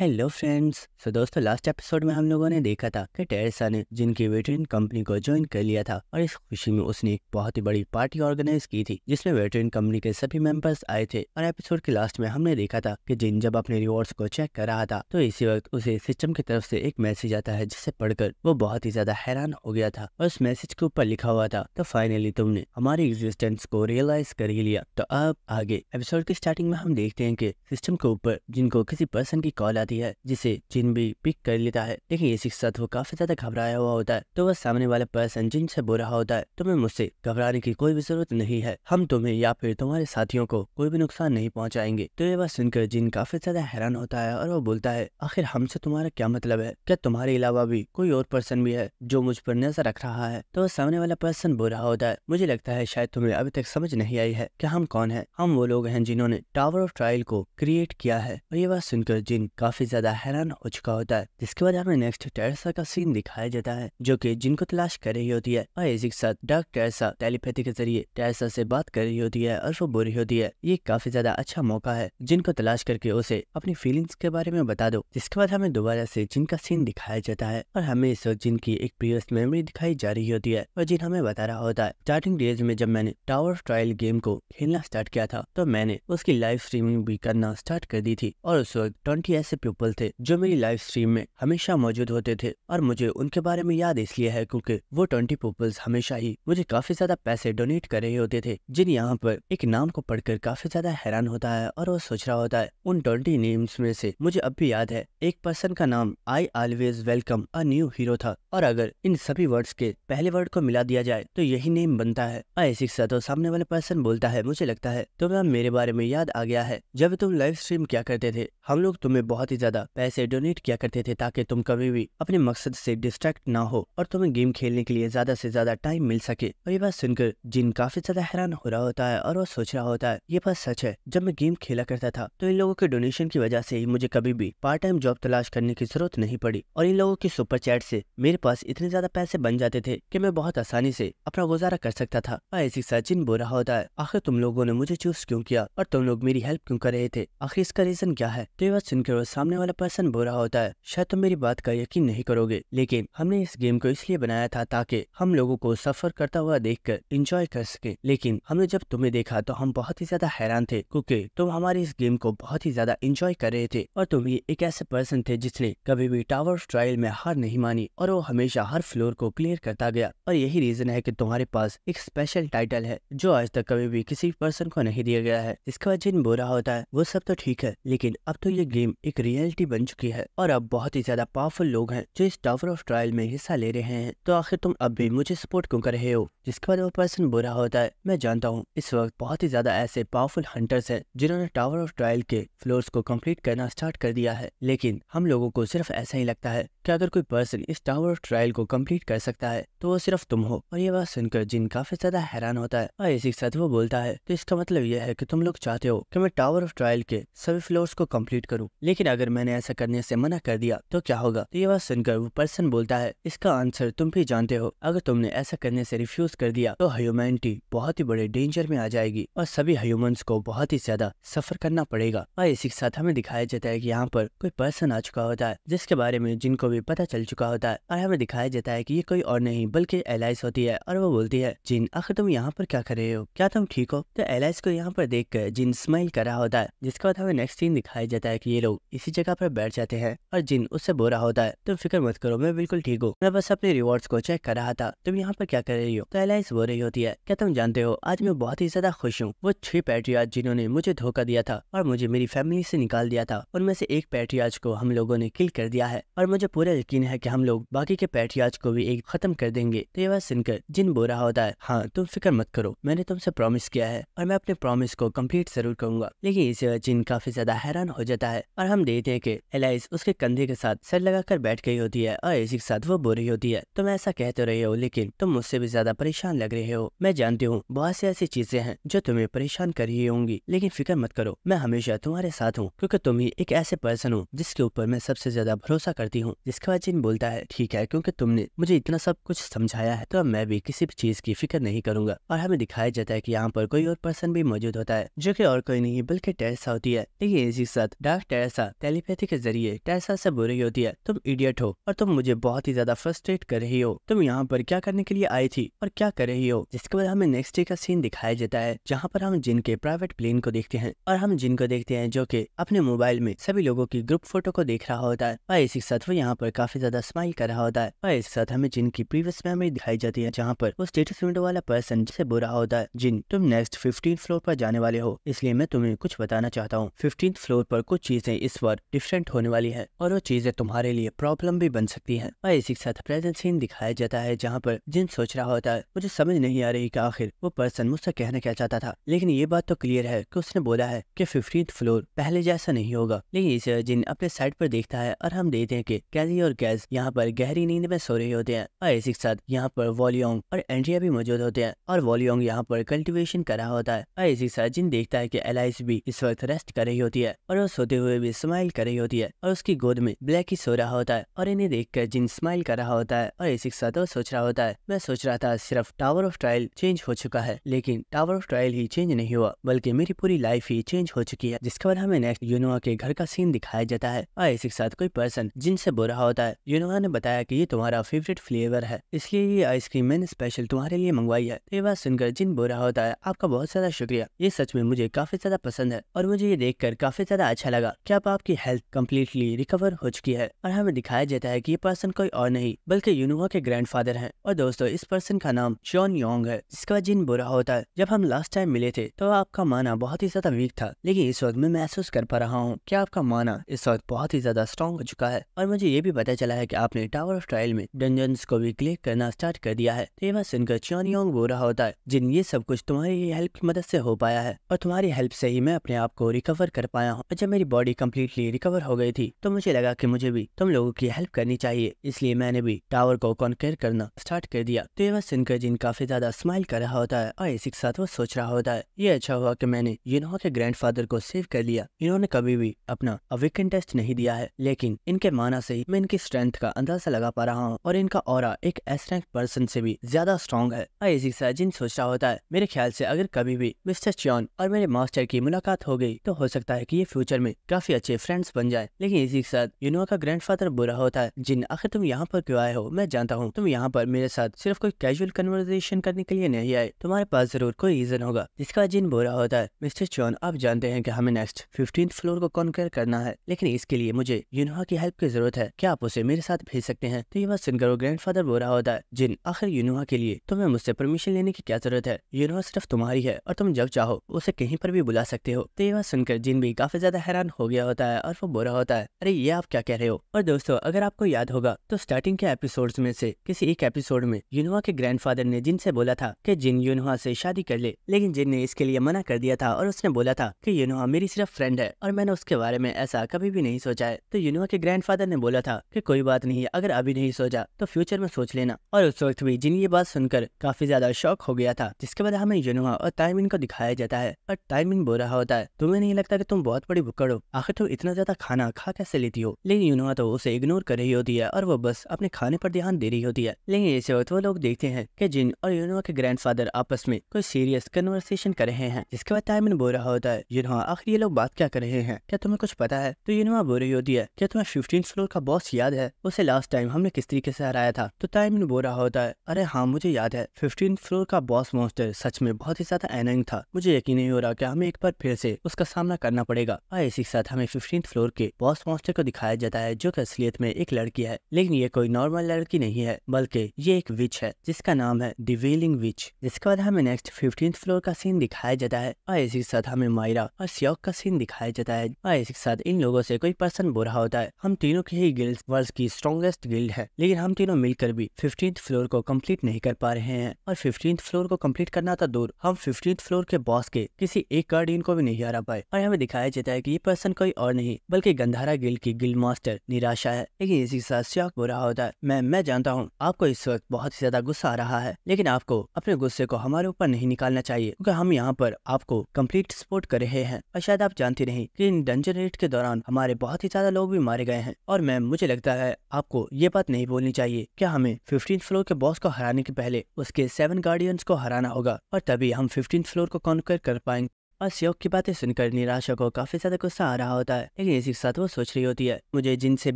hello friends so दोस्तों last episode में हम लोगों ने देखा था कि टेरेसा ने जिनकी वेटरिन कंपनी को ज्वाइन कर लिया था और इस खुशी में उसने एक बहुत ही बड़ी पार्टी ऑर्गेनाइज की थी जिसमें वेटरिन कंपनी के सभी मेंबर्स आए थे और एपिसोड के लास्ट में हमने देखा था कि जिन जब अपने रिवॉर्ड्स को चेक कर रहा था तो इसी वक्त उसे सिस्टम की तरफ से एक मैसेज आता है जिसे पढ़कर वो बहुत ही ज्यादा हैरान हो गया था और उस मैसेज के ऊपर लिखा हुआ था तो फाइनली तुमने हमारी एग्जिस्टेंस को रियलाइज कर ही लिया तो अब आगे एपिसोड की स्टार्टिंग में हम देखते हैं की सिस्टम के ऊपर जिनको किसी पर्सन की कॉल आता होती है जिसे जिन भी पिक कर लेता है लेकिन ये शिक्षा तो काफी ज्यादा घबराया हुआ होता है तो वह सामने वाला पर्सन से बोल रहा होता है तुम्हें मुझसे घबराने की कोई भी जरूरत नहीं है हम तुम्हें या फिर तुम्हारे साथियों को कोई भी नुकसान नहीं पहुँचाएंगे तो ये बात सुनकर जिन काफी ज्यादा हैरान होता है और वो बोलता है आखिर हमसे तुम्हारा क्या मतलब है क्या तुम्हारे अलावा भी कोई और पर्सन भी है जो मुझ पर नजर रख रहा है तो वह सामने वाला पर्सन बोल रहा होता है मुझे लगता है शायद तुम्हें अभी तक समझ नहीं आई है की हम कौन है हम वो लोग हैं जिन्होंने टावर ऑफ ट्रायल को क्रिएट किया है और ये बात सुनकर जिन काफी काफी ज्यादा हैरान हो चुका होता है जिसके बाद हमें नेक्स्ट टेरेसा का सीन दिखाया जाता है जो की जिनको तलाश कर रही होती है और एजी के साथ डार्क टेरेसा टेलीपैथी के जरिए टेरेसा से बात कर रही होती है और वो बोरी होती है ये काफी ज्यादा अच्छा मौका है जिनको तलाश करके उसे अपनी फीलिंग्स के बारे में बता दो जिसके बाद हमें दोबारा से जिनका सीन दिखाया जाता है और हमें इस वक्त जिनकी एक प्रीवियस मेमोरी दिखाई जा रही होती है और जिन हमें बता रहा होता है स्टार्टिंग डेज में जब मैंने टावर ट्रायल गेम को खेलना स्टार्ट किया था तो मैंने उसकी लाइव स्ट्रीमिंग भी करना स्टार्ट कर दी थी और उस वक्त ट्वेंटी ऐसे पीपल थे जो मेरी लाइव स्ट्रीम में हमेशा मौजूद होते थे और मुझे उनके बारे में याद इसलिए है क्योंकि वो ट्वेंटी पीपल्स हमेशा ही मुझे काफी ज्यादा पैसे डोनेट कर रहे होते थे जिन यहाँ पर एक नाम को पढ़कर काफी ज्यादा हैरान होता है और वो सोच रहा होता है उन ट्वेंटी नेम्स में से मुझे अब भी याद है एक पर्सन का नाम I always welcome a new hero था और अगर इन सभी वर्ड्स के पहले वर्ड को मिला दिया जाए तो यही नेम बनता है ऐसी तो सामने वाले पर्सन बोलता है मुझे लगता है तुम्हें मेरे बारे में याद आ गया है जब तुम लाइव स्ट्रीम क्या करते थे हम लोग तुम्हें बहुत बहुत ही ज्यादा पैसे डोनेट किया करते थे ताकि तुम कभी भी अपने मकसद से डिस्ट्रैक्ट ना हो और तुम्हें गेम खेलने के लिए ज्यादा से ज्यादा टाइम मिल सके और ये बात सुनकर जिन काफी ज्यादा हैरान हो रहा होता है और वो सोच रहा होता है ये बात सच है जब मैं गेम खेला करता था तो इन लोगों के डोनेशन की वजह से ही मुझे कभी भी पार्ट टाइम जॉब तलाश करने की जरूरत नहीं पड़ी और इन लोगों की सुपर चैट से मेरे पास इतने ज्यादा पैसे बन जाते थे की मैं बहुत आसानी से अपना गुजारा कर सकता था ऐसी सचिन बोल रहा होता है आखिर तुम लोगों ने मुझे चूज क्यों किया और तुम लोग मेरी हेल्प क्यों कर रहे थे आखिर इसका रीजन क्या है तो ये बात सुनकर वो सामने वाला पर्सन बुरा होता है शायद तुम मेरी बात का यकीन नहीं करोगे लेकिन हमने इस गेम को इसलिए बनाया था ताकि हम लोगों को सफर करता हुआ देख कर इंजॉय कर सके लेकिन हमने जब तुम्हें देखा तो हम बहुत ही ज्यादा हैरान थे क्योंकि तुम हमारे इस गेम को बहुत ही ज्यादा इंजॉय कर रहे थे और तुम ये एक ऐसे पर्सन थे जिसने कभी भी टावर ट्रायल में हार नहीं मानी और वो हमेशा हर फ्लोर को क्लियर करता गया और यही रीजन है की तुम्हारे पास एक स्पेशल टाइटल है जो आज तक कभी भी किसी पर्सन को नहीं दिया गया है इसके बाद जिन बुरा होता है वो सब तो ठीक है लेकिन अब तो ये गेम एक रियलिटी बन चुकी है और अब बहुत ही ज्यादा पावरफुल लोग हैं जो इस टावर ऑफ ट्रायल में हिस्सा ले रहे हैं तो आखिर तुम अब भी मुझे सपोर्ट क्यों कर रहे हो जिसके बाद वो पर्सन बुरा होता है मैं जानता हूँ इस वक्त बहुत ही ज्यादा ऐसे पावरफुल हंटर्स है जिन्होंने टावर ऑफ ट्रायल के फ्लोर्स को कम्प्लीट करना स्टार्ट कर दिया है लेकिन हम लोगो को सिर्फ ऐसा ही लगता है की अगर कोई पर्सन इस टावर ऑफ ट्रायल को कम्प्लीट कर सकता है तो वो सिर्फ तुम हो और ये बात सुनकर जिन काफी ज्यादा हैरान होता है और इसी के साथ वो बोलता है तो इसका मतलब यह है की तुम लोग चाहते हो की मैं टावर ऑफ ट्रायल के सभी फ्लोर्स को कम्प्लीट करूँ लेकिन अगर अगर मैंने ऐसा करने से मना कर दिया तो क्या होगा तो ये बात सुनकर वो पर्सन बोलता है इसका आंसर तुम भी जानते हो अगर तुमने ऐसा करने से रिफ्यूज कर दिया तो ह्यूमैनिटी बहुत ही बड़े डेंजर में आ जाएगी और सभी ह्यूमंस को बहुत ही ज्यादा सफर करना पड़ेगा और इसी के साथ हमें दिखाया जाता है की यहाँ पर कोई पर्सन आ चुका होता है जिसके बारे में जिनको भी पता चल चुका होता है और हमें दिखाया जाता है की ये कोई और नहीं बल्कि एलाइस होती है और वो बोलती है जिन आखिर तुम यहाँ पर क्या कर रहे हो क्या तुम ठीक हो तो एलाइस को यहाँ पर देख कर जिन स्माइल कर रहा होता है जिसके बाद हमें नेक्स्ट सीन दिखाया जाता है की ये लोग इसी ऐसी जगह पर बैठ जाते हैं और जिन उससे बोरा होता है तुम फिक्र मत करो मैं बिल्कुल ठीक हूँ मैं बस अपने रिवॉर्ड को चेक कर रहा था तुम यहाँ पर क्या कर रही हो तो एलाइस बो रही होती है क्या तुम जानते हो आज मैं बहुत ही ज्यादा खुश हूँ वो छह पैट्रियाज जिन्होंने मुझे धोखा दिया था और मुझे मेरी फैमिली ऐसी निकाल दिया था उनमें से एक पैट्रियाज को हम लोगों ने किल कर दिया है और मुझे पूरा यकीन है की हम लोग बाकी के पैट्रियाज को भी एक खत्म कर देंगे तो ये बात सुनकर जिन बोरा होता है हाँ तुम फिक्र मत करो मैंने तुमसे प्रॉमिस किया है और मैं अपने प्रॉमिस को कम्प्लीट जरूर करूंगा लेकिन इसे जिन काफी ज्यादा हैरान हो जाता है और हम देर रीतिया के एलाइस उसके कंधे के साथ सर लगाकर बैठ गई होती है और इसी के साथ वो बोरी होती है तुम ऐसा कहते तो रहे हो लेकिन तुम मुझसे भी ज्यादा परेशान लग रहे हो मैं जानती हूँ बहुत सी ऐसी चीजें हैं जो तुम्हें परेशान कर ही होंगी लेकिन फिक्र मत करो मैं हमेशा तुम्हारे साथ हूँ क्योंकि तुम ही एक ऐसे पर्सन हो जिसके ऊपर मैं सबसे ज्यादा भरोसा करती हूँ जिसके बाद जिन बोलता है ठीक है क्योंकि तुमने मुझे इतना सब कुछ समझाया है तो अब मैं भी किसी भी चीज की फिक्र नहीं करूंगा और हमें दिखाया जाता है की यहाँ पर कोई और पर्सन भी मौजूद होता है जो की और कोई नहीं बल्कि टेरेसा होती है लेकिन इसी साथ डार्क टेरेसा टेलीपैथी के जरिए टैसा से रही होती है तुम इडियट हो और तुम मुझे बहुत ही ज्यादा फ्रस्ट्रेट कर रही हो तुम यहाँ पर क्या करने के लिए आई थी और क्या कर रही हो जिसके बाद हमें नेक्स्ट डे का सीन दिखाया जाता है जहाँ पर हम जिनके प्राइवेट प्लेन को देखते हैं और हम जिनको देखते हैं जो की अपने मोबाइल में सभी लोगों की ग्रुप फोटो को देख रहा होता है और इसी साथ वो यहाँ पर काफी ज्यादा स्माइल कर रहा होता है और इसके साथ हमें जिनकी प्रीवियस मेमोरी दिखाई जाती है जहाँ पर वो स्टेटस विंडो वाला पर्सन जिसे रहा होता है जिन तुम नेक्स्ट फिफ्टीन फ्लोर पर जाने वाले हो इसलिए मैं तुम्हें कुछ बताना चाहता हूँ फिफ्टीन फ्लोर पर कुछ चीजें इस वक्त बार डिफरेंट होने वाली है और वो चीजें तुम्हारे लिए प्रॉब्लम भी बन सकती है और इसी के साथ प्रेजेंट सीन दिखाया जाता है जहाँ पर जिन सोच रहा होता है मुझे समझ नहीं आ रही की आखिर वो पर्सन मुझसे कहना क्या चाहता था लेकिन ये बात तो क्लियर है की उसने बोला है की फिफ्टीन फ्लोर पहले जैसा नहीं होगा लेकिन इसे जिन अपने साइड पर देखता है और हम देखते हैं की कैली और गैस यहाँ पर गहरी नींद में सो रहे होते हैं और इसी के साथ यहाँ पर वॉलियोंग और एंड्रिया भी मौजूद होते हैं और वॉलियोंग यहाँ पर कल्टिवेशन कर रहा होता है और इसी के साथ जिन देखता है की एलाइस भी इस वक्त रेस्ट कर रही होती है और वो सोते हुए भी समय स्माइल कर रही होती है और उसकी गोद में ब्लैक ही सो रहा होता है और इन्हें देखकर जिन स्माइल कर रहा होता है और इसी के साथ वो सोच रहा होता है मैं सोच रहा था सिर्फ टावर ऑफ ट्रायल चेंज हो चुका है लेकिन टावर ऑफ ट्रायल ही चेंज नहीं हुआ बल्कि मेरी पूरी लाइफ ही चेंज हो चुकी है जिसके बाद हमें नेक्स्ट यूनोआ के घर का सीन दिखाया जाता है और इसी के साथ कोई पर्सन जिनसे रहा होता है यूनोआ ने बताया की ये तुम्हारा फेवरेट फ्लेवर है इसलिए ये आइसक्रीम मैंने स्पेशल तुम्हारे लिए मंगवाई है ये बात सुनकर जिन बो रहा होता है आपका बहुत ज्यादा शुक्रिया ये सच में मुझे काफी ज्यादा पसंद है और मुझे ये देख काफी ज्यादा अच्छा लगा क्या आप की हेल्थ कम्प्लीटली रिकवर हो चुकी है और हमें दिखाया जाता है की ये पर्सन कोई और नहीं बल्कि यूनुआ के ग्रैंड फादर और दोस्तों इस पर्सन का नाम जॉन योंग है जिसका जिन बुरा होता है जब हम लास्ट टाइम मिले थे तो आपका माना बहुत ही ज्यादा वीक था लेकिन इस वक्त मैं महसूस कर पा रहा हूँ की आपका माना इस वक्त बहुत ही ज्यादा स्ट्रॉन्ग हो चुका है और मुझे ये भी पता चला है की आपने टावर ऑफ ट्रायल में डंजन को भी क्लिक करना स्टार्ट कर दिया है तो ये सुनकर चॉन योंग बुरा होता है जिन ये सब कुछ तुम्हारी हेल्प की मदद से हो पाया है और तुम्हारी हेल्प से ही मैं अपने आप को रिकवर कर पाया हूँ जब मेरी बॉडी कम्प्लीटली असली रिकवर हो गई थी तो मुझे लगा कि मुझे भी तुम लोगों की हेल्प करनी चाहिए इसलिए मैंने भी टावर को कॉन्केयर करना स्टार्ट कर दिया तो यह सुनकर जिन काफी ज्यादा स्माइल कर रहा होता है और इसी के साथ वो सोच रहा होता है ये अच्छा हुआ की मैंने यूनो के फादर को सेव कर लिया इन्होंने कभी भी अपना अवेकन टेस्ट नहीं दिया है लेकिन इनके माना से ही मैं इनकी स्ट्रेंथ का अंदाजा लगा पा रहा हूँ और इनका और एक एस रैंक पर्सन से भी ज्यादा स्ट्रॉन्ग है और इसी साथ जिन सोच रहा होता है मेरे ख्याल से अगर कभी भी मिस्टर चौन और मेरे मास्टर की मुलाकात हो गई तो हो सकता है की ये फ्यूचर में काफी अच्छे फ्रेंड्स बन जाए लेकिन इसी के साथ यूनोआ का ग्रैंडफादर बुरा होता है जिन आखिर तुम यहाँ पर क्यों आए हो मैं जानता हूँ तुम यहाँ पर मेरे साथ सिर्फ कोई कैजुअल कन्वर्सेशन करने के लिए नहीं आए तुम्हारे पास जरूर कोई रीजन होगा जिसका जिन बुरा होता है मिस्टर चौन आप जानते हैं की हमें नेक्स्ट फिफ्टीन फ्लोर को कॉन्कर करना है लेकिन इसके लिए मुझे यूनोहा की हेल्प की जरूरत है क्या आप उसे मेरे साथ भेज सकते हैं तो ये बात सुनकर वो फादर बुरा होता है जिन आखिर यूनोहा के लिए तुम्हें मुझसे परमिशन लेने की क्या जरूरत है यूनोआ सिर्फ तुम्हारी है और तुम जब चाहो उसे कहीं पर भी बुला सकते हो तो ये बात सुनकर जिन भी काफी ज्यादा हैरान हो गया होता है है और वो बुरा होता है अरे ये आप क्या कह रहे हो और दोस्तों अगर आपको याद होगा तो स्टार्टिंग के एपिसोड में से किसी एक एपिसोड में यूनवा के ग्रैंड ने जिन से बोला था की जिन यूनवा से शादी कर ले लेकिन जिन ने इसके लिए मना कर दिया था और उसने बोला था की यूनवा मेरी सिर्फ फ्रेंड है और मैंने उसके बारे में ऐसा कभी भी नहीं सोचा है तो यूनवा के ग्रैंड ने बोला था की कोई बात नहीं अगर अभी नहीं सोचा तो फ्यूचर में सोच लेना और उस वक्त भी जिन ये बात सुनकर काफी ज्यादा शौक हो गया था जिसके बाद हमें यूनवा और टाइमिन को दिखाया जाता है और टाइमिन बोरा होता है तुम्हें नहीं लगता की तुम बहुत बड़ी बुक्कड़ हो आखिर तुम तो इतना इतना ज्यादा खाना खा कैसे लेती हो लेकिन यूनुआ तो उसे इग्नोर कर रही होती है और वो बस अपने खाने पर ध्यान दे रही होती है लेकिन इस वक्त वो लोग देखते हैं कि जिन और यूनुआ के ग्रैंडफादर आपस में कोई सीरियस कन्वर्सेशन कर रहे हैं जिसके बाद टाइमन बोल रहा होता है यूनुआ आखिर ये लोग बात क्या कर रहे हैं क्या तुम्हें कुछ पता है तो यूनुआ बोल रही होती है क्या तुम्हें फिफ्टीन फ्लोर का बॉस याद है उसे लास्ट टाइम हमने किस तरीके से हराया था तो टाइमन बोल रहा होता है अरे हाँ मुझे याद है फिफ्टीन फ्लोर का बॉस मोस्टर सच में बहुत ही ज्यादा एनंग था मुझे यकीन नहीं हो रहा की हमें एक बार फिर से उसका सामना करना पड़ेगा और इसी के साथ हमें फिफ्टीन फोर्टीन फ्लोर के बॉस मास्टर को दिखाया जाता है जो की असलियत में एक लड़की है लेकिन ये कोई नॉर्मल लड़की नहीं है बल्कि ये एक विच है जिसका नाम है डिवेलिंग विच जिसके बाद हमें नेक्स्ट फिफ्टीन फ्लोर का सीन दिखाया जाता है और इसी के साथ हमें मायरा और सियोक का सीन दिखाया जाता है और इसी साथ इन लोगों से कोई पर्सन बुरा होता है हम तीनों के ही गिल्ड वर्ल्ड की स्ट्रॉन्गेस्ट गिल्ड है लेकिन हम तीनों मिलकर भी फिफ्टीन फ्लोर को कम्प्लीट नहीं कर पा रहे हैं और फिफ्टीन फ्लोर को कम्प्लीट करना था तो दूर हम फिफ्टीन फ्लोर के बॉस के किसी एक गार्डियन को भी नहीं हरा पाए और हमें दिखाया जाता है की ये पर्सन कोई और नहीं बल्कि गंधारा गिल की गिल मास्टर निराशा है लेकिन इसी साथ शौक रहा होता है मैं मैं जानता हूँ आपको इस वक्त बहुत ही ज्यादा गुस्सा आ रहा है लेकिन आपको अपने गुस्से को हमारे ऊपर नहीं निकालना चाहिए क्योंकि हम यहाँ पर आपको कम्प्लीट सपोर्ट कर रहे हैं और शायद आप जानते नहीं की इन डंजन रेट के दौरान हमारे बहुत ही ज्यादा लोग भी मारे गए हैं और मैम मुझे लगता है आपको ये बात नहीं बोलनी चाहिए क्या हमें फिफ्टीन फ्लोर के बॉस को हराने के पहले उसके सेवन गार्डियंस को हराना होगा और तभी हम फिफ्टीन फ्लोर को कॉन्कर कर पाएंगे अशोक की बातें सुनकर निराशा को काफी ज्यादा गुस्सा आ रहा होता है लेकिन इसी के साथ वो सोच रही होती है मुझे जिनसे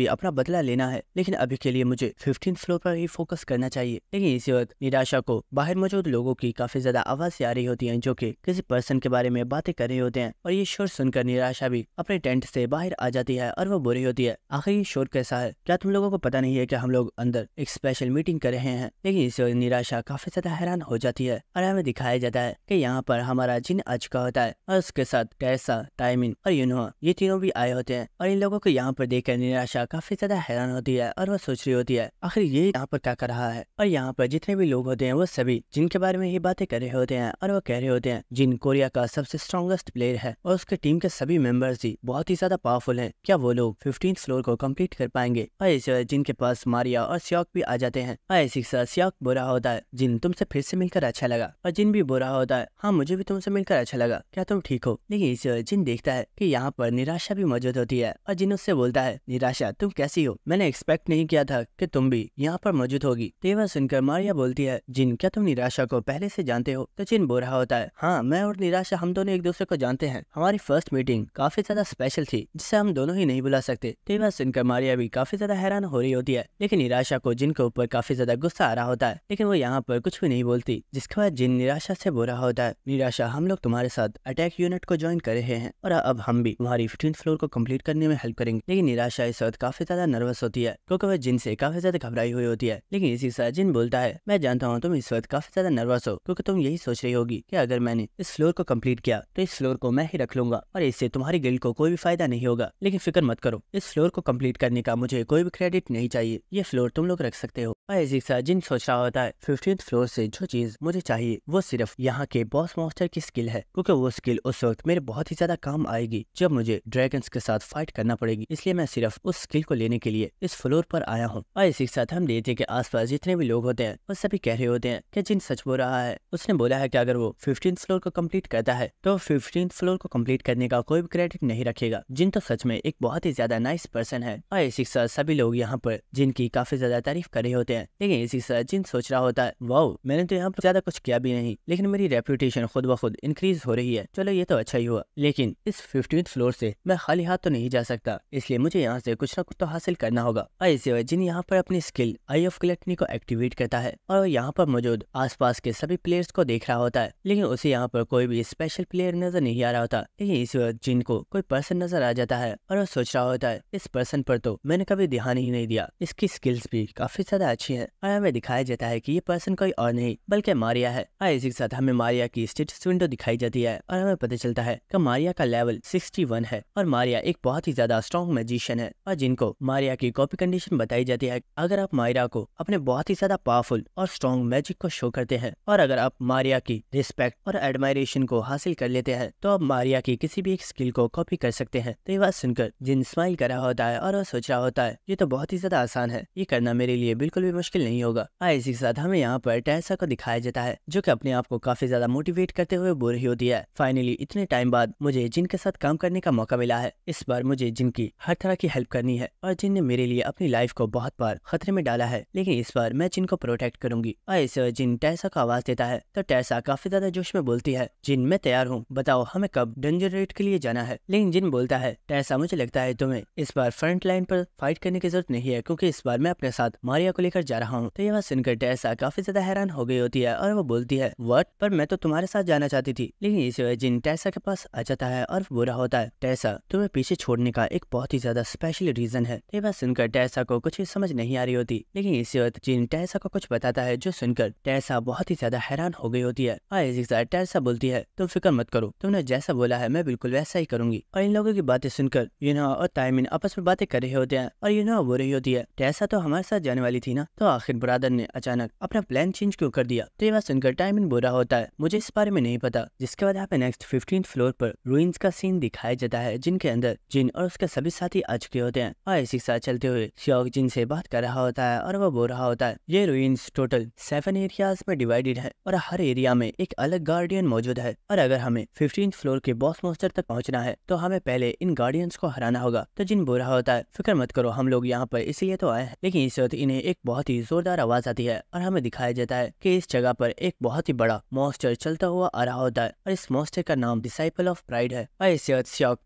भी अपना बदला लेना है लेकिन अभी के लिए मुझे फिफ्टीन फ्लोर पर ही फोकस करना चाहिए लेकिन इसी वक्त निराशा को बाहर मौजूद लोगों की काफी ज्यादा आवाजें आ रही होती है जो की किसी पर्सन के बारे में बातें कर रहे होते हैं और ये शोर सुनकर निराशा भी अपने टेंट से बाहर आ जाती है और वो बुरी होती है आखिर ये शोर कैसा है क्या तुम लोगों को पता नहीं है की हम लोग अंदर एक स्पेशल मीटिंग कर रहे हैं लेकिन इसी वक्त निराशा काफी ज्यादा हैरान हो जाती है और हमें दिखाया जाता है की यहाँ पर हमारा जिन आ चुका होता है है और उसके साथ टैसा टाइमिन और यूनो ये तीनों भी आए होते हैं और इन लोगों को यहाँ पर देखकर निराशा काफी ज्यादा हैरान होती है और वह सोच रही होती है आखिर ये यहाँ पर क्या कर रहा है और यहाँ पर जितने भी लोग होते हैं वो सभी जिनके बारे में ये बातें कर रहे होते हैं और वो कह रहे होते हैं जिन कोरिया का सबसे स्ट्रॉन्गेस्ट प्लेयर है और उसके टीम के सभी मेंबर्स भी बहुत ही ज्यादा पावरफुल है क्या वो लोग फिफ्टीन फ्लोर को कम्प्लीट कर पाएंगे और इस वजह जिनके पास मारिया और श्योक भी आ जाते हैं और ऐसी के श्योक बुरा होता है जिन तुमसे फिर से मिलकर अच्छा लगा और जिन भी बुरा होता है हाँ मुझे भी तुमसे मिलकर अच्छा लगा क्या क्या तो तुम ठीक हो लेकिन इसे जिन देखता है कि यहाँ पर निराशा भी मौजूद होती है और जिन उससे बोलता है निराशा तुम कैसी हो मैंने एक्सपेक्ट नहीं किया था कि तुम भी यहाँ पर मौजूद होगी तेवा तो सुनकर मारिया बोलती है जिन क्या तुम निराशा को पहले से जानते हो तो जिन बोरा होता है हाँ मैं और निराशा हम दोनों एक दूसरे को जानते हैं हमारी फर्स्ट मीटिंग काफी ज्यादा स्पेशल थी जिसे हम दोनों ही नहीं बुला सकते तेवा तो सुनकर मारिया भी काफी ज्यादा हैरान हो रही होती है लेकिन निराशा को जिनके ऊपर काफी ज्यादा गुस्सा आ रहा होता है लेकिन वो यहाँ पर कुछ भी नहीं बोलती जिसके बाद जिन निराशा से बोरा होता है निराशा हम लोग तुम्हारे साथ अटैक यूनिट को ज्वाइन कर रहे हैं और अब हम भी हमारी फिफ्टीन फ्लोर को कम्प्लीट करने में हेल्प करेंगे लेकिन निराशा इस वक्त काफी ज्यादा नर्वस होती है क्योंकि वह जिन से काफी ज्यादा घबराई हुई होती है लेकिन इसी साथ जिन बोलता है मैं जानता हूँ तुम इस वक्त काफी ज्यादा नर्वस हो क्योंकि तुम यही सोच रही होगी की अगर मैंने इस फ्लोर को कम्प्लीट किया तो इस फ्लोर को मैं ही रख लूंगा और इससे तुम्हारी गिल्ड को कोई भी फायदा नहीं होगा लेकिन फिक्र मत करो इस फ्लोर को कम्प्लीट करने का मुझे कोई भी क्रेडिट नहीं चाहिए ये फ्लोर तुम लोग रख सकते हो और इसी साथ जिन सोच रहा होता है फिफ्टीन फ्लोर से जो चीज मुझे चाहिए वो सिर्फ यहाँ के बॉस मास्टर की स्किल है क्योंकि वो स्किल उस वक्त मेरे बहुत ही ज्यादा काम आएगी जब मुझे ड्रैगन्स के साथ फाइट करना पड़ेगी इसलिए मैं सिर्फ उस स्किल को लेने के लिए इस फ्लोर पर आया हूँ और इसी के साथ हम हैं के आसपास जितने भी लोग होते हैं वो सभी कह रहे होते हैं कि जिन सच बोल रहा है उसने बोला है कि अगर वो फिफ्टीन फ्लोर को कम्प्लीट करता है तो फिफ्टीन फ्लोर को कम्प्लीट करने का कोई भी क्रेडिट नहीं रखेगा जिन तो सच में एक बहुत ही ज्यादा नाइस पर्सन है और इसी के साथ सभी लोग यहाँ पर जिनकी काफी ज्यादा तारीफ कर रहे होते हैं लेकिन इसी के साथ जिन सोच रहा होता है वाह मैंने तो यहाँ पर ज्यादा कुछ किया भी नहीं लेकिन मेरी रेपुटेशन खुद ब खुद इंक्रीज हो रही है है चलो ये तो अच्छा ही हुआ लेकिन इस फिफ्टीन फ्लोर से मैं खाली हाथ तो नहीं जा सकता इसलिए मुझे यहाँ से कुछ न कुछ तो हासिल करना होगा आई जिन यहाँ पर अपनी स्किल आई ऑफ कलेक्टनी को एक्टिवेट करता है और यहाँ पर मौजूद आस के सभी प्लेयर्स को देख रहा होता है लेकिन उसे यहाँ पर कोई भी स्पेशल प्लेयर नजर नहीं आ रहा होता लेकिन इस वक्त जिन को कोई पर्सन नजर आ जाता है और वो सोच रहा होता है इस पर्सन पर तो मैंने कभी ध्यान ही नहीं दिया इसकी स्किल्स भी काफी ज्यादा अच्छी है और हमें दिखाया जाता है की ये पर्सन कोई और नहीं बल्कि मारिया है और इसी के साथ हमें मारिया की स्टेटस विंडो दिखाई जाती है और हमें पता चलता है कि मारिया का लेवल 61 है और मारिया एक बहुत ही ज्यादा स्ट्रॉन्ग मैजिशियन है और जिनको मारिया की कॉपी कंडीशन बताई जाती है अगर आप मारिया को अपने बहुत ही ज्यादा पावरफुल और स्ट्रॉन्ग मैजिक को शो करते हैं और अगर आप मारिया की रिस्पेक्ट और एडमायरेशन को हासिल कर लेते हैं तो आप मारिया की किसी भी एक स्किल को कॉपी कर सकते हैं तो ये बात सुनकर जिन स्माइल कर रहा होता है और वह सोच रहा होता है ये तो बहुत ही ज्यादा आसान है ये करना मेरे लिए बिल्कुल भी मुश्किल नहीं होगा और इसी के साथ हमें यहाँ पर टैसा को दिखाया जाता है जो की अपने आप को काफी ज्यादा मोटिवेट करते हुए बोल रही होती है फाइनली इतने टाइम बाद मुझे जिन के साथ काम करने का मौका मिला है इस बार मुझे जिन की हर तरह की हेल्प करनी है और जिन ने मेरे लिए अपनी लाइफ को बहुत बार खतरे में डाला है लेकिन इस बार मैं जिन को प्रोटेक्ट करूंगी और इस जिन टैसा को आवाज देता है तो टैसा काफी ज्यादा जोश में बोलती है जिन मैं तैयार हूँ बताओ हमें कब डेंजर रेट के लिए जाना है लेकिन जिन बोलता है टैसा मुझे लगता है तुम्हें इस बार फ्रंट लाइन पर फाइट करने की जरूरत नहीं है क्योंकि इस बार मैं अपने साथ मारिया को लेकर जा रहा हूँ तो यह सुनकर टैसा काफी ज्यादा हैरान हो गई होती है और वो बोलती है वट पर मैं तो तुम्हारे साथ जाना चाहती थी लेकिन इस जिन टैसा के पास आ जाता है और बुरा होता है टैसा तुम्हें पीछे छोड़ने का एक बहुत ही ज्यादा स्पेशल रीजन है ये बात सुनकर टैसा को कुछ समझ नहीं आ रही होती लेकिन इसी वक्त जिन टैसा को कुछ बताता है जो सुनकर टैसा बहुत ही ज्यादा हैरान हो गई होती है और टैसा बोलती है तुम फिक्र मत करो तुमने जैसा बोला है मैं बिल्कुल वैसा ही करूंगी और इन लोगों की बातें सुनकर यूना और तायमिन आपस में बातें कर रहे होते हैं और यूनो बो रही होती है टैसा तो हमारे साथ जाने वाली थी ना तो आखिर ब्रादर ने अचानक अपना प्लान चेंज क्यों कर दिया तो ये बात सुनकर टाइमिन बुरा होता है मुझे इस बारे में नहीं पता जिसके बाद यहाँ पे नेक्स्ट फिफ्टीन फ्लोर पर रूइंस का सीन दिखाया जाता है जिनके अंदर जिन और उसके सभी साथी आ चुके होते हैं और इसी साथ चलते हुए श्योक जिन से बात कर रहा होता है और वह बोल रहा होता है ये रूइंस टोटल सेवन एरियाज में डिवाइडेड है और हर एरिया में एक अलग गार्डियन मौजूद है और अगर हमें फिफ्टीन फ्लोर के बॉस मोस्टर तक पहुँचना है तो हमें पहले इन गार्डियंस को हराना होगा तो जिन बोल रहा होता है फिक्र मत करो हम लोग यहाँ पर इसलिए तो आए हैं लेकिन इस वक्त इन्हें एक बहुत ही जोरदार आवाज आती है और हमें दिखाया जाता है की इस जगह पर एक बहुत ही बड़ा मोस्टर चलता हुआ आ रहा होता है और इस मास्टर का नाम डिसाइपल ऑफ प्राइड है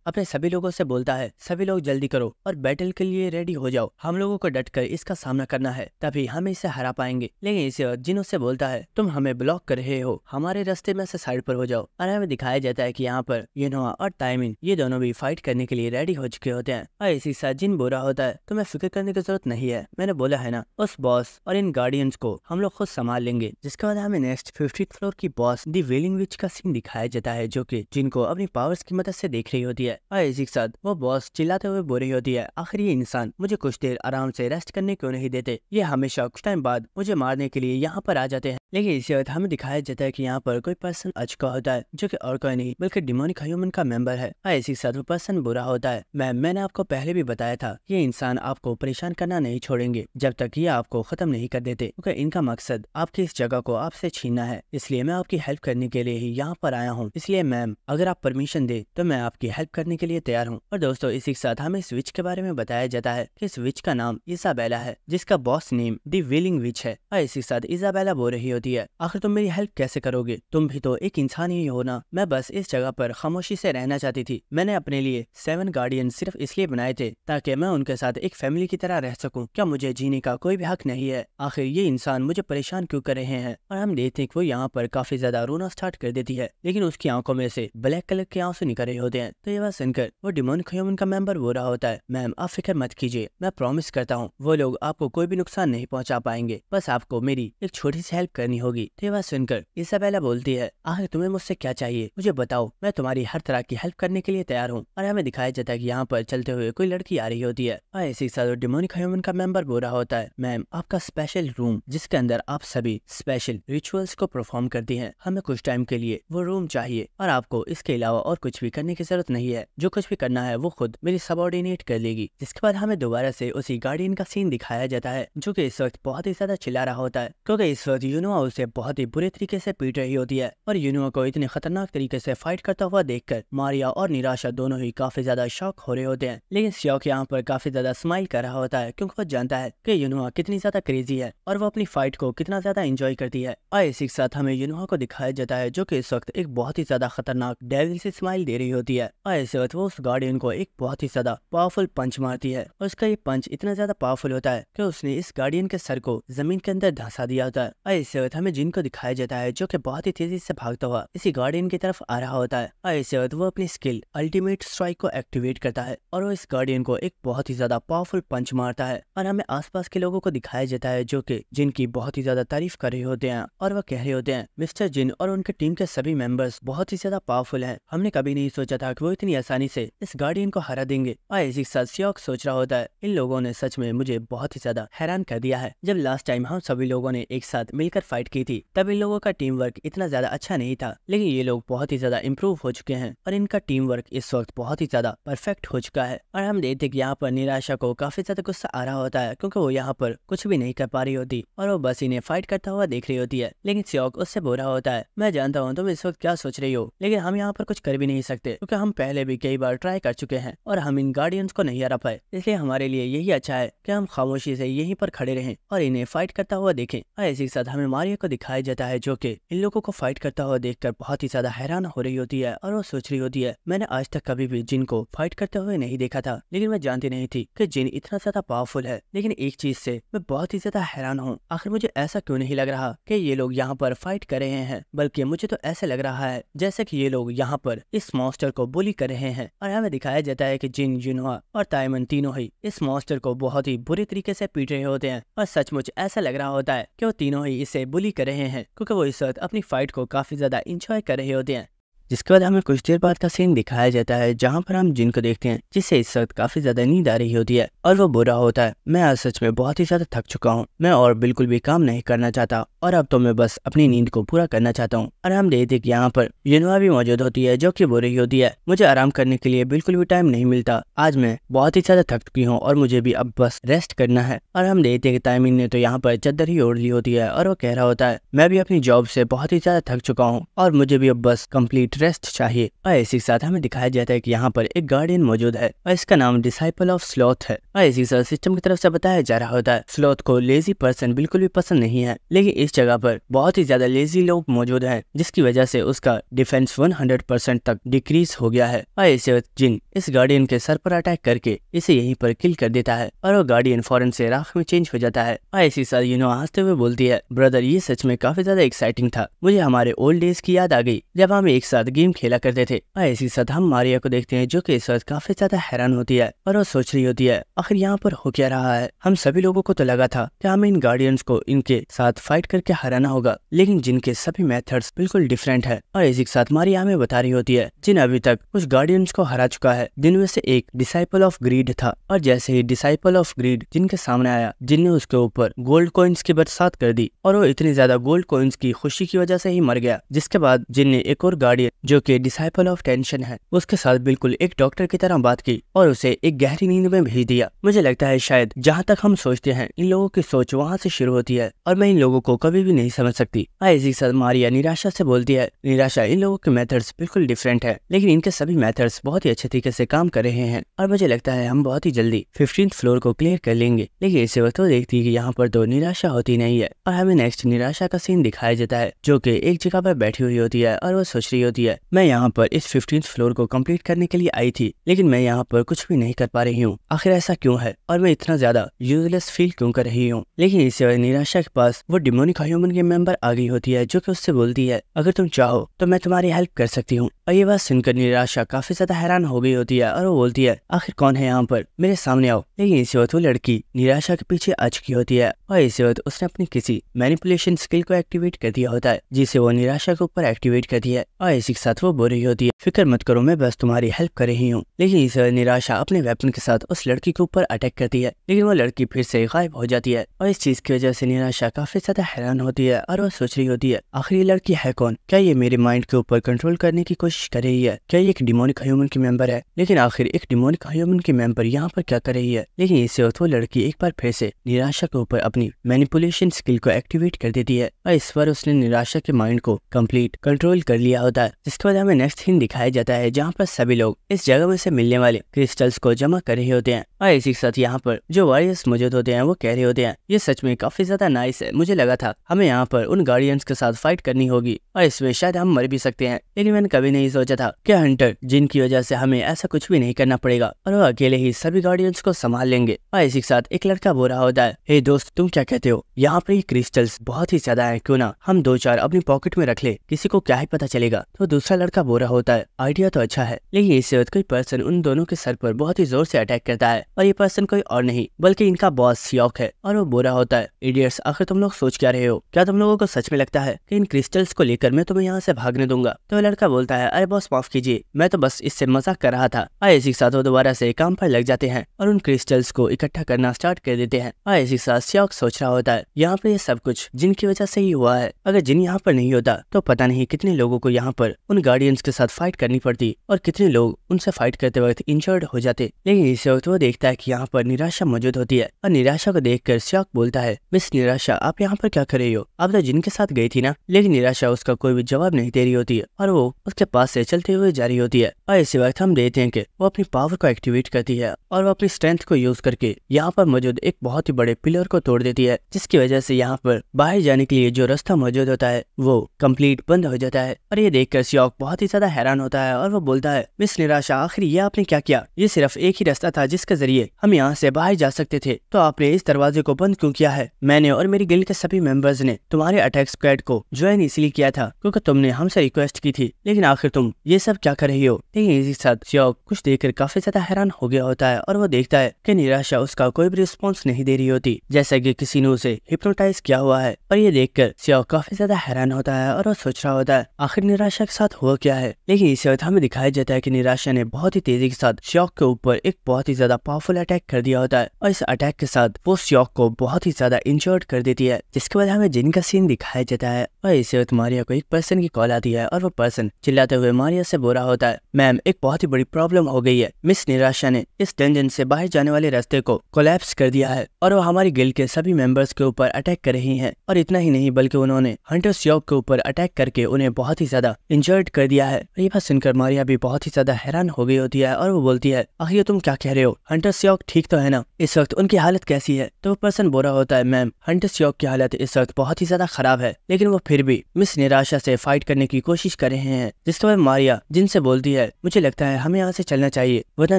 अपने सभी लोगों से बोलता है सभी लोग जल्दी करो और बैटल के लिए रेडी हो जाओ हम लोगों को डट कर इसका सामना करना है तभी हम इसे हरा पाएंगे लेकिन इसियत जिन उससे बोलता है तुम हमें ब्लॉक कर रहे हो हमारे रास्ते में से साइड पर हो जाओ और हमें दिखाया जाता है की यहाँ पर येनोआ और टाइमिन ये दोनों भी फाइट करने के लिए रेडी हो चुके होते हैं और इसी साथ जिन बोरा होता है तुम्हें फिक्र करने की जरूरत नहीं है मैंने बोला है ना उस बॉस और इन गार्डियंस को हम लोग खुद संभाल लेंगे जिसके बाद हमें नेक्स्ट फिफ्टी फ्लोर की बॉस दी वेलिंग विच का सीन दिखाया जाता है है जो कि जिनको अपनी पावर्स की मदद से देख रही होती है और इसी के साथ वो बॉस चिल्लाते हुए रही होती है आखिर ये इंसान मुझे कुछ देर आराम से रेस्ट करने क्यों नहीं देते ये हमेशा कुछ टाइम बाद मुझे मारने के लिए यहाँ पर आ जाते हैं लेकिन इसी वक्त हमें दिखाया जाता है कि यहाँ पर कोई पर्सन अचका होता है जो कि और कोई नहीं बल्कि डिमोनिक ह्यूमन का मेंबर है और हाँ, इसी साथ वो पर्सन बुरा होता है मैम मैंने आपको पहले भी बताया था ये इंसान आपको परेशान करना नहीं छोड़ेंगे जब तक ये आपको खत्म नहीं कर देते क्योंकि इनका मकसद आपकी इस जगह को आपसे छीनना है इसलिए मैं आपकी हेल्प करने के लिए ही यहाँ पर आया हूँ इसलिए मैम अगर आप परमिशन दे तो मैं आपकी हेल्प करने के लिए तैयार हूँ और दोस्तों इसी के साथ हमें इस विच के बारे में बताया जाता है की इस विच का नाम इसाबेला है जिसका boss name the wailing witch है और हाँ, इसी साथ इसाबेला बोल रही होती है आखिर तुम मेरी हेल्प कैसे करोगे तुम भी तो एक इंसान ही हो ना मैं बस इस जगह पर खामोशी से रहना चाहती थी मैंने अपने लिए सेवन गार्डियन सिर्फ इसलिए बनाए थे ताकि मैं उनके साथ एक फैमिली की तरह रह सकूं क्या मुझे जीने का कोई भी हक नहीं है आखिर ये इंसान मुझे परेशान क्यों कर रहे हैं और हम देखते हैं वो यहाँ पर काफी ज्यादा रोना स्टार्ट कर देती है लेकिन उसकी आंखों में से ब्लैक कलर के आंसू निकल रहे होते हैं तो ये बात सुनकर वो डिमोन खयोमन का मेंबर हो रहा होता है मैम आप फिक्र मत कीजिए मैं प्रॉमिस करता हूँ वो लोग आपको कोई भी नुकसान नहीं पहुँचा पाएंगे बस आपको मेरी एक छोटी सी हेल्प कर करनी होगी तो यह बात सुनकर इसabella बोलती है आखिर तुम्हें मुझसे क्या चाहिए मुझे बताओ मैं तुम्हारी हर तरह की हेल्प करने के लिए तैयार हूँ और हमें दिखाया जाता है की यहाँ पर चलते हुए कोई लड़की आ रही होती है और हाँ, इसी साथ डिमोनिक ह्यूमन का मेंबर बोल रहा होता है मैम आपका स्पेशल रूम जिसके अंदर आप सभी स्पेशल रिचुअल्स को परफॉर्म करती है हमें कुछ टाइम के लिए वो रूम चाहिए और आपको इसके अलावा और कुछ भी करने की जरूरत नहीं है जो कुछ भी करना है वो खुद मेरी सबॉर्डिनेट कर लेगी जिसके बाद हमें दोबारा से उसी गार्डियन का सीन दिखाया जाता है जो कि इस वक्त बहुत ही ज्यादा चिल्ला रहा होता है क्योंकि इस वक्त यूनो युनुआ उसे बहुत ही बुरे तरीके से पीट रही होती है और युनुआ को इतने खतरनाक तरीके से फाइट करता हुआ देखकर मारिया और निराशा दोनों ही काफी ज्यादा शौक हो रहे होते हैं लेकिन शौक यहाँ पर काफी ज्यादा स्माइल कर रहा होता है क्योंकि वो जानता है की युनुआ कितनी ज्यादा क्रेजी है और वो अपनी फाइट को कितना ज्यादा इंजॉय करती है और इसी के साथ हमें युनुआ को दिखाया जाता है जो की इस वक्त एक बहुत ही ज्यादा खतरनाक डेविल से स्माइल दे रही होती है और इस वक्त वो उस गार्डियन को एक बहुत ही ज्यादा पावरफुल पंच मारती है और उसका ये पंच इतना ज्यादा पावरफुल होता है की उसने इस गार्डियन के सर को जमीन के अंदर धंसा दिया होता है और इस व्यथा हमें जिन को दिखाया जाता है जो कि बहुत ही तेजी से भागता हुआ इसी गार्डियन की तरफ आ रहा होता है और इसी वक्त तो वो अपनी स्किल अल्टीमेट स्ट्राइक को एक्टिवेट करता है और वो इस गार्डियन को एक बहुत ही ज्यादा पावरफुल पंच मारता है और हमें पास के लोगों को दिखाया जाता है जो की जिनकी बहुत ही ज्यादा तारीफ कर रहे होते हैं और वह कह रहे होते हैं मिस्टर जिन और उनके टीम के सभी मेंबर्स बहुत ही ज्यादा पावरफुल हैं हमने कभी नहीं सोचा था कि वो इतनी आसानी से इस गार्डियन को हरा देंगे और इसी साथ सोच रहा होता है इन लोगों ने सच में मुझे बहुत ही ज्यादा हैरान कर दिया है जब लास्ट टाइम हम सभी लोगों ने एक साथ मिलकर फाइट की थी तब इन लोगों का टीम वर्क इतना ज्यादा अच्छा नहीं था लेकिन ये लोग बहुत ही ज्यादा इम्प्रूव हो चुके हैं और इनका टीम वर्क इस वक्त बहुत ही ज्यादा परफेक्ट हो चुका है और हम देखते यहाँ पर निराशा को काफी ज्यादा गुस्सा आ रहा होता है क्यूँकी वो यहाँ पर कुछ भी नहीं कर पा रही होती और वो बस इन्हें फाइट करता हुआ देख रही होती है लेकिन सियोक उससे बुरा होता है मैं जानता हूँ तुम इस वक्त क्या सोच रही हो लेकिन हम यहाँ पर कुछ कर भी नहीं सकते क्योंकि हम पहले भी कई बार ट्राई कर चुके हैं और हम इन गार्डियंस को नहीं हरा पाए इसलिए हमारे लिए यही अच्छा है की हम खामोशी से यहीं पर खड़े रहे और इन्हें फाइट करता हुआ देखें और इसी के साथ हमें आर्या को दिखाया जाता है जो की इन लोगों को फाइट करता हुआ देखकर बहुत ही ज्यादा हैरान हो रही होती है और वो सोच रही होती है मैंने आज तक कभी भी जिन को फाइट करते हुए नहीं देखा था लेकिन मैं जानती नहीं थी कि जिन इतना ज्यादा पावरफुल है लेकिन एक चीज से मैं बहुत ही ज्यादा हैरान हूँ आखिर मुझे ऐसा क्यों नहीं लग रहा की ये लोग यहाँ पर फाइट कर रहे हैं बल्कि मुझे तो ऐसा लग रहा है जैसे की ये लोग यहाँ पर इस मॉस्टर को बोली कर रहे हैं और हमें दिखाया जाता है की जिन जिनवा और ताइमन तीनों ही इस मॉस्टर को बहुत ही बुरे तरीके ऐसी पीट रहे होते हैं और सचमुच ऐसा लग रहा होता है की वो तीनों ही इसे बुली कर रहे हैं क्योंकि वो इस वक्त अपनी फाइट को काफी ज्यादा इंजॉय कर रहे होते हैं जिसके बाद हमें कुछ देर बाद का सीन दिखाया जाता है जहाँ पर हम जिनको देखते हैं जिससे इस वक्त काफी ज्यादा नींद आ रही होती है और वो बुरा होता है मैं आज सच में बहुत ही ज्यादा थक चुका हूँ मैं और बिल्कुल भी काम नहीं करना चाहता और अब तो मैं बस अपनी नींद को पूरा करना चाहता हूँ और हम देखते की यहाँ पर युनवा भी मौजूद होती है जो की बुरी होती है मुझे आराम करने के लिए बिल्कुल भी टाइम नहीं मिलता आज मैं बहुत ही ज्यादा थक चुकी हूँ और मुझे भी अब बस रेस्ट करना है और हम देखते की टाइमिन ने तो यहाँ पर चद्दर ही ओढ़ ली होती है और वो कह रहा होता है मैं भी अपनी जॉब से बहुत ही ज्यादा थक चुका हूँ और मुझे भी अब बस कम्प्लीट इंटरेस्ट चाहिए और इसी साथ हमें दिखाया जाता है कि यहाँ पर एक गार्डियन मौजूद है और इसका नाम डिसाइपल ऑफ स्लॉथ है और इसी साथ सिस्टम की तरफ से बताया जा रहा होता है स्लॉथ को लेजी पर्सन बिल्कुल भी पसंद नहीं है लेकिन इस जगह पर बहुत ही ज्यादा लेजी लोग मौजूद है जिसकी वजह से उसका डिफेंस वन हंड्रेड परसेंट तक डिक्रीज हो गया है और इसे वक्त जिन इस गार्डियन के सर पर अटैक करके इसे यही पर किल कर देता है और वो गार्डियन फॉरन से राख में चेंज हो जाता है और इसी साल यूनो हंसते हुए बोलती है ब्रदर ये सच में काफी ज्यादा एक्साइटिंग था मुझे हमारे ओल्ड डेज की याद आ गई जब हम एक साथ साथ गेम खेला करते थे और इसी साथ हम मारिया को देखते हैं जो की इस वक्त काफी ज्यादा हैरान होती है और वो सोच रही होती है आखिर यहाँ पर हो क्या रहा है हम सभी लोगों को तो लगा था कि हमें इन गार्डियंस को इनके साथ फाइट करके हराना होगा लेकिन जिनके सभी मेथड्स बिल्कुल डिफरेंट है और इसी के साथ मारिया हमें बता रही होती है जिन अभी तक उस गार्डियंस को हरा चुका है जिनमें से एक डिसाइपल ऑफ ग्रीड था और जैसे ही डिसाइपल ऑफ ग्रीड जिनके सामने आया जिनने उसके ऊपर गोल्ड कॉइन्स की बरसात कर दी और वो इतनी ज्यादा गोल्ड कॉइन्स की खुशी की वजह से ही मर गया जिसके बाद जिनने एक और गार्डियन जो कि डिसाइपल ऑफ टेंशन है उसके साथ बिल्कुल एक डॉक्टर की तरह बात की और उसे एक गहरी नींद में भेज दिया मुझे लगता है शायद जहाँ तक हम सोचते हैं इन लोगों की सोच वहाँ से शुरू होती है और मैं इन लोगों को कभी भी नहीं समझ सकती आइजी सर मारिया निराशा से बोलती है निराशा इन लोगों के मेथड्स बिल्कुल डिफरेंट है लेकिन इनके सभी मेथड्स बहुत ही अच्छे तरीके से काम कर रहे हैं और मुझे लगता है हम बहुत ही जल्दी फिफ्टीन फ्लोर को क्लियर कर लेंगे लेकिन इसे वक्त वो देखती है की यहाँ पर तो निराशा होती नहीं है और हमें नेक्स्ट निराशा का सीन दिखाया जाता है जो की एक जगह पर बैठी हुई होती है और वो सोच रही होती है है मैं यहाँ पर इस फिफ्टीन फ्लोर को कम्प्लीट करने के लिए आई थी लेकिन मैं यहाँ पर कुछ भी नहीं कर पा रही हूँ आखिर ऐसा क्यों है और मैं इतना ज्यादा यूजलेस फील क्यों कर रही हूँ लेकिन इस निराशा के पास वो डिमोनिक ह्यूमन के मेंबर आ गई होती है जो की उससे बोलती है अगर तुम चाहो तो मैं तुम्हारी हेल्प कर सकती हूँ और ये बात सुनकर निराशा काफी ज्यादा हैरान हो गई होती है और वो बोलती है आखिर कौन है यहाँ पर मेरे सामने आओ लेकिन इसी वक्त वो लड़की निराशा के पीछे आ चुकी होती है और इसी वक्त उसने अपनी किसी मैनिपुलेशन स्किल को एक्टिवेट कर दिया होता है जिसे वो निराशा के ऊपर एक्टिवेट करती है और इसी एक साथ वो बोरी होती है फिक्र मत करो मैं बस तुम्हारी हेल्प कर रही हूँ लेकिन इस निराशा अपने वेपन के साथ उस लड़की के ऊपर अटैक करती है लेकिन वो लड़की फिर से गायब हो जाती है और इस चीज की वजह से निराशा काफी ज्यादा हैरान होती है और वो सोच रही होती है आखिर ये लड़की है कौन क्या ये मेरे माइंड के ऊपर कंट्रोल करने की कोशिश कर रही है क्या ये एक डिमोनिक ह्यूमन की मेम्बर है लेकिन आखिर एक डिमोनिक ह्यूमन की मेम्बर यहाँ पर क्या कर रही है लेकिन इस वक्त वो लड़की एक बार फिर से निराशा के ऊपर अपनी मैनिपुलेशन स्किल को एक्टिवेट कर देती है और इस बार उसने निराशा के माइंड को कम्प्लीट कंट्रोल कर लिया होता है जिसके बाद हमें नेक्स्ट सीन दिखाया जाता है जहाँ पर सभी लोग इस जगह में से मिलने वाले क्रिस्टल्स को जमा कर रहे होते हैं और इसी के साथ यहाँ पर जो वॉरियर्स मौजूद होते हैं वो कह रहे होते हैं ये सच में काफी ज्यादा नाइस है मुझे लगा था हमें यहाँ पर उन गार्डियंस के साथ फाइट करनी होगी और इसमें शायद हम मर भी सकते हैं लेकिन मैंने कभी नहीं सोचा था की हंटर जिनकी वजह से हमें ऐसा कुछ भी नहीं करना पड़ेगा और वो अकेले ही सभी गार्डियंस को संभाल लेंगे और इसी के साथ एक लड़का बोल रहा होता है हे दोस्त तुम क्या कहते हो यहाँ पर ये क्रिस्टल्स बहुत ही ज्यादा है क्यों ना हम दो चार अपनी पॉकेट में रख ले किसी को क्या ही पता चलेगा तो दूसरा लड़का बोल रहा होता है सर आइडिया तो अच्छा है लेकिन इसी वक्त कोई पर्सन उन दोनों के सर पर बहुत ही जोर से अटैक करता है और ये पर्सन कोई और नहीं बल्कि इनका बॉस सियोक है और वो बुरा होता है इडियट्स आखिर तुम लोग सोच क्या रहे हो क्या तुम लोगों को सच में लगता है कि इन क्रिस्टल्स को लेकर मैं तुम्हें यहाँ से भागने दूंगा तो लड़का बोलता है अरे बॉस माफ कीजिए मैं तो बस इससे मजाक कर रहा था आए इसी साथ वो दोबारा ऐसी काम पर लग जाते हैं और उन क्रिस्टल्स को इकट्ठा करना स्टार्ट कर देते हैं और इसी साथ सियोक सोच रहा होता है यहाँ पर ये सब कुछ जिनकी वजह से ही हुआ है अगर जिन यहाँ पर नहीं होता तो पता नहीं कितने लोगों को यहाँ पर उन गार्डियंस के साथ फाइट करनी पड़ती और कितने लोग उनसे फाइट करते वक्त इंजर्ड हो जाते लेकिन इस वक्त वो देखता है की यहाँ पर निराशा मौजूद होती है और निराशा को देख कर शौक बोलता है मिस निराशा आप यहाँ पर क्या कर रही हो आप तो जिनके साथ गई थी ना लेकिन निराशा उसका कोई भी जवाब नहीं दे रही होती है और वो उसके पास ऐसी चलते हुए जा रही होती है और इसी वक्त हम देखते हैं की वो अपनी पावर को एक्टिवेट करती है और वो अपनी स्ट्रेंथ को यूज करके यहाँ पर मौजूद एक बहुत ही बड़े पिलर को तोड़ देती है जिसकी वजह से यहाँ पर बाहर जाने के लिए जो रास्ता मौजूद होता है वो कम्प्लीट बंद हो जाता है और ये देखकर श्योक बहुत ही ज्यादा हैरान हैरान होता है और वो बोलता है मिस निराशा आखिर ये आपने क्या किया ये सिर्फ एक ही रास्ता था जिसके जरिए हम यहाँ से बाहर जा सकते थे तो आपने इस दरवाजे को बंद क्यों किया है मैंने और मेरी गिल्ड के सभी मेंबर्स ने तुम्हारे अटैक स्क्वाड को ज्वाइन इसलिए किया था क्योंकि तुमने हमसे रिक्वेस्ट की थी लेकिन आखिर तुम ये सब क्या कर रही हो लेकिन इसी साथ श्योक कुछ कर काफी ज्यादा हैरान हो गया होता है और वो देखता है की निराशा उसका कोई भी रिस्पॉन्स नहीं दे रही होती जैसा की किसी ने उसे हिप्नोटाइज किया हुआ है और ये देख श्योक काफी ज्यादा हैरान होता है और वो सोच रहा होता है आखिर निराशा के साथ हुआ क्या है लेकिन देखिए इस अर्थ हमें दिखाया जाता है कि निराशा ने बहुत ही तेजी के साथ श्योक के ऊपर एक बहुत ही ज्यादा पावरफुल अटैक कर दिया होता है और इस अटैक के साथ वो श्योक को बहुत ही ज्यादा इंजर्ड कर देती है जिसके बाद हमें जिन का सीन दिखाया जाता है और इस अर्थ मारिया को एक पर्सन की कॉल आती है और वो पर्सन चिल्लाते हुए मारिया से बोरा होता है मैम एक बहुत ही बड़ी प्रॉब्लम हो गई है मिस निराशा ने इस डेंजन से बाहर जाने वाले रास्ते को कोलेप्स कर दिया है और वो हमारी गिल के सभी मेंबर्स के ऊपर अटैक कर रही हैं और इतना ही नहीं बल्कि उन्होंने हंटर श्योक के ऊपर अटैक करके उन्हें बहुत ही ज्यादा इंजर्ड कर दिया है ये अनाथा सुनकर मारिया भी बहुत ही ज्यादा हैरान हो गई होती है और वो बोलती है आखिर तुम क्या कह रहे हो हंटर सियोक ठीक तो है ना इस वक्त उनकी हालत कैसी है तो वो पर्सन बोरा होता है मैम हंटर सियोक की हालत इस वक्त बहुत ही ज्यादा खराब है लेकिन वो फिर भी मिस निराशा से फाइट करने की कोशिश कर रहे हैं जिसके बाद मारिया जिनसे बोलती है मुझे लगता है हमें यहाँ से चलना चाहिए वरना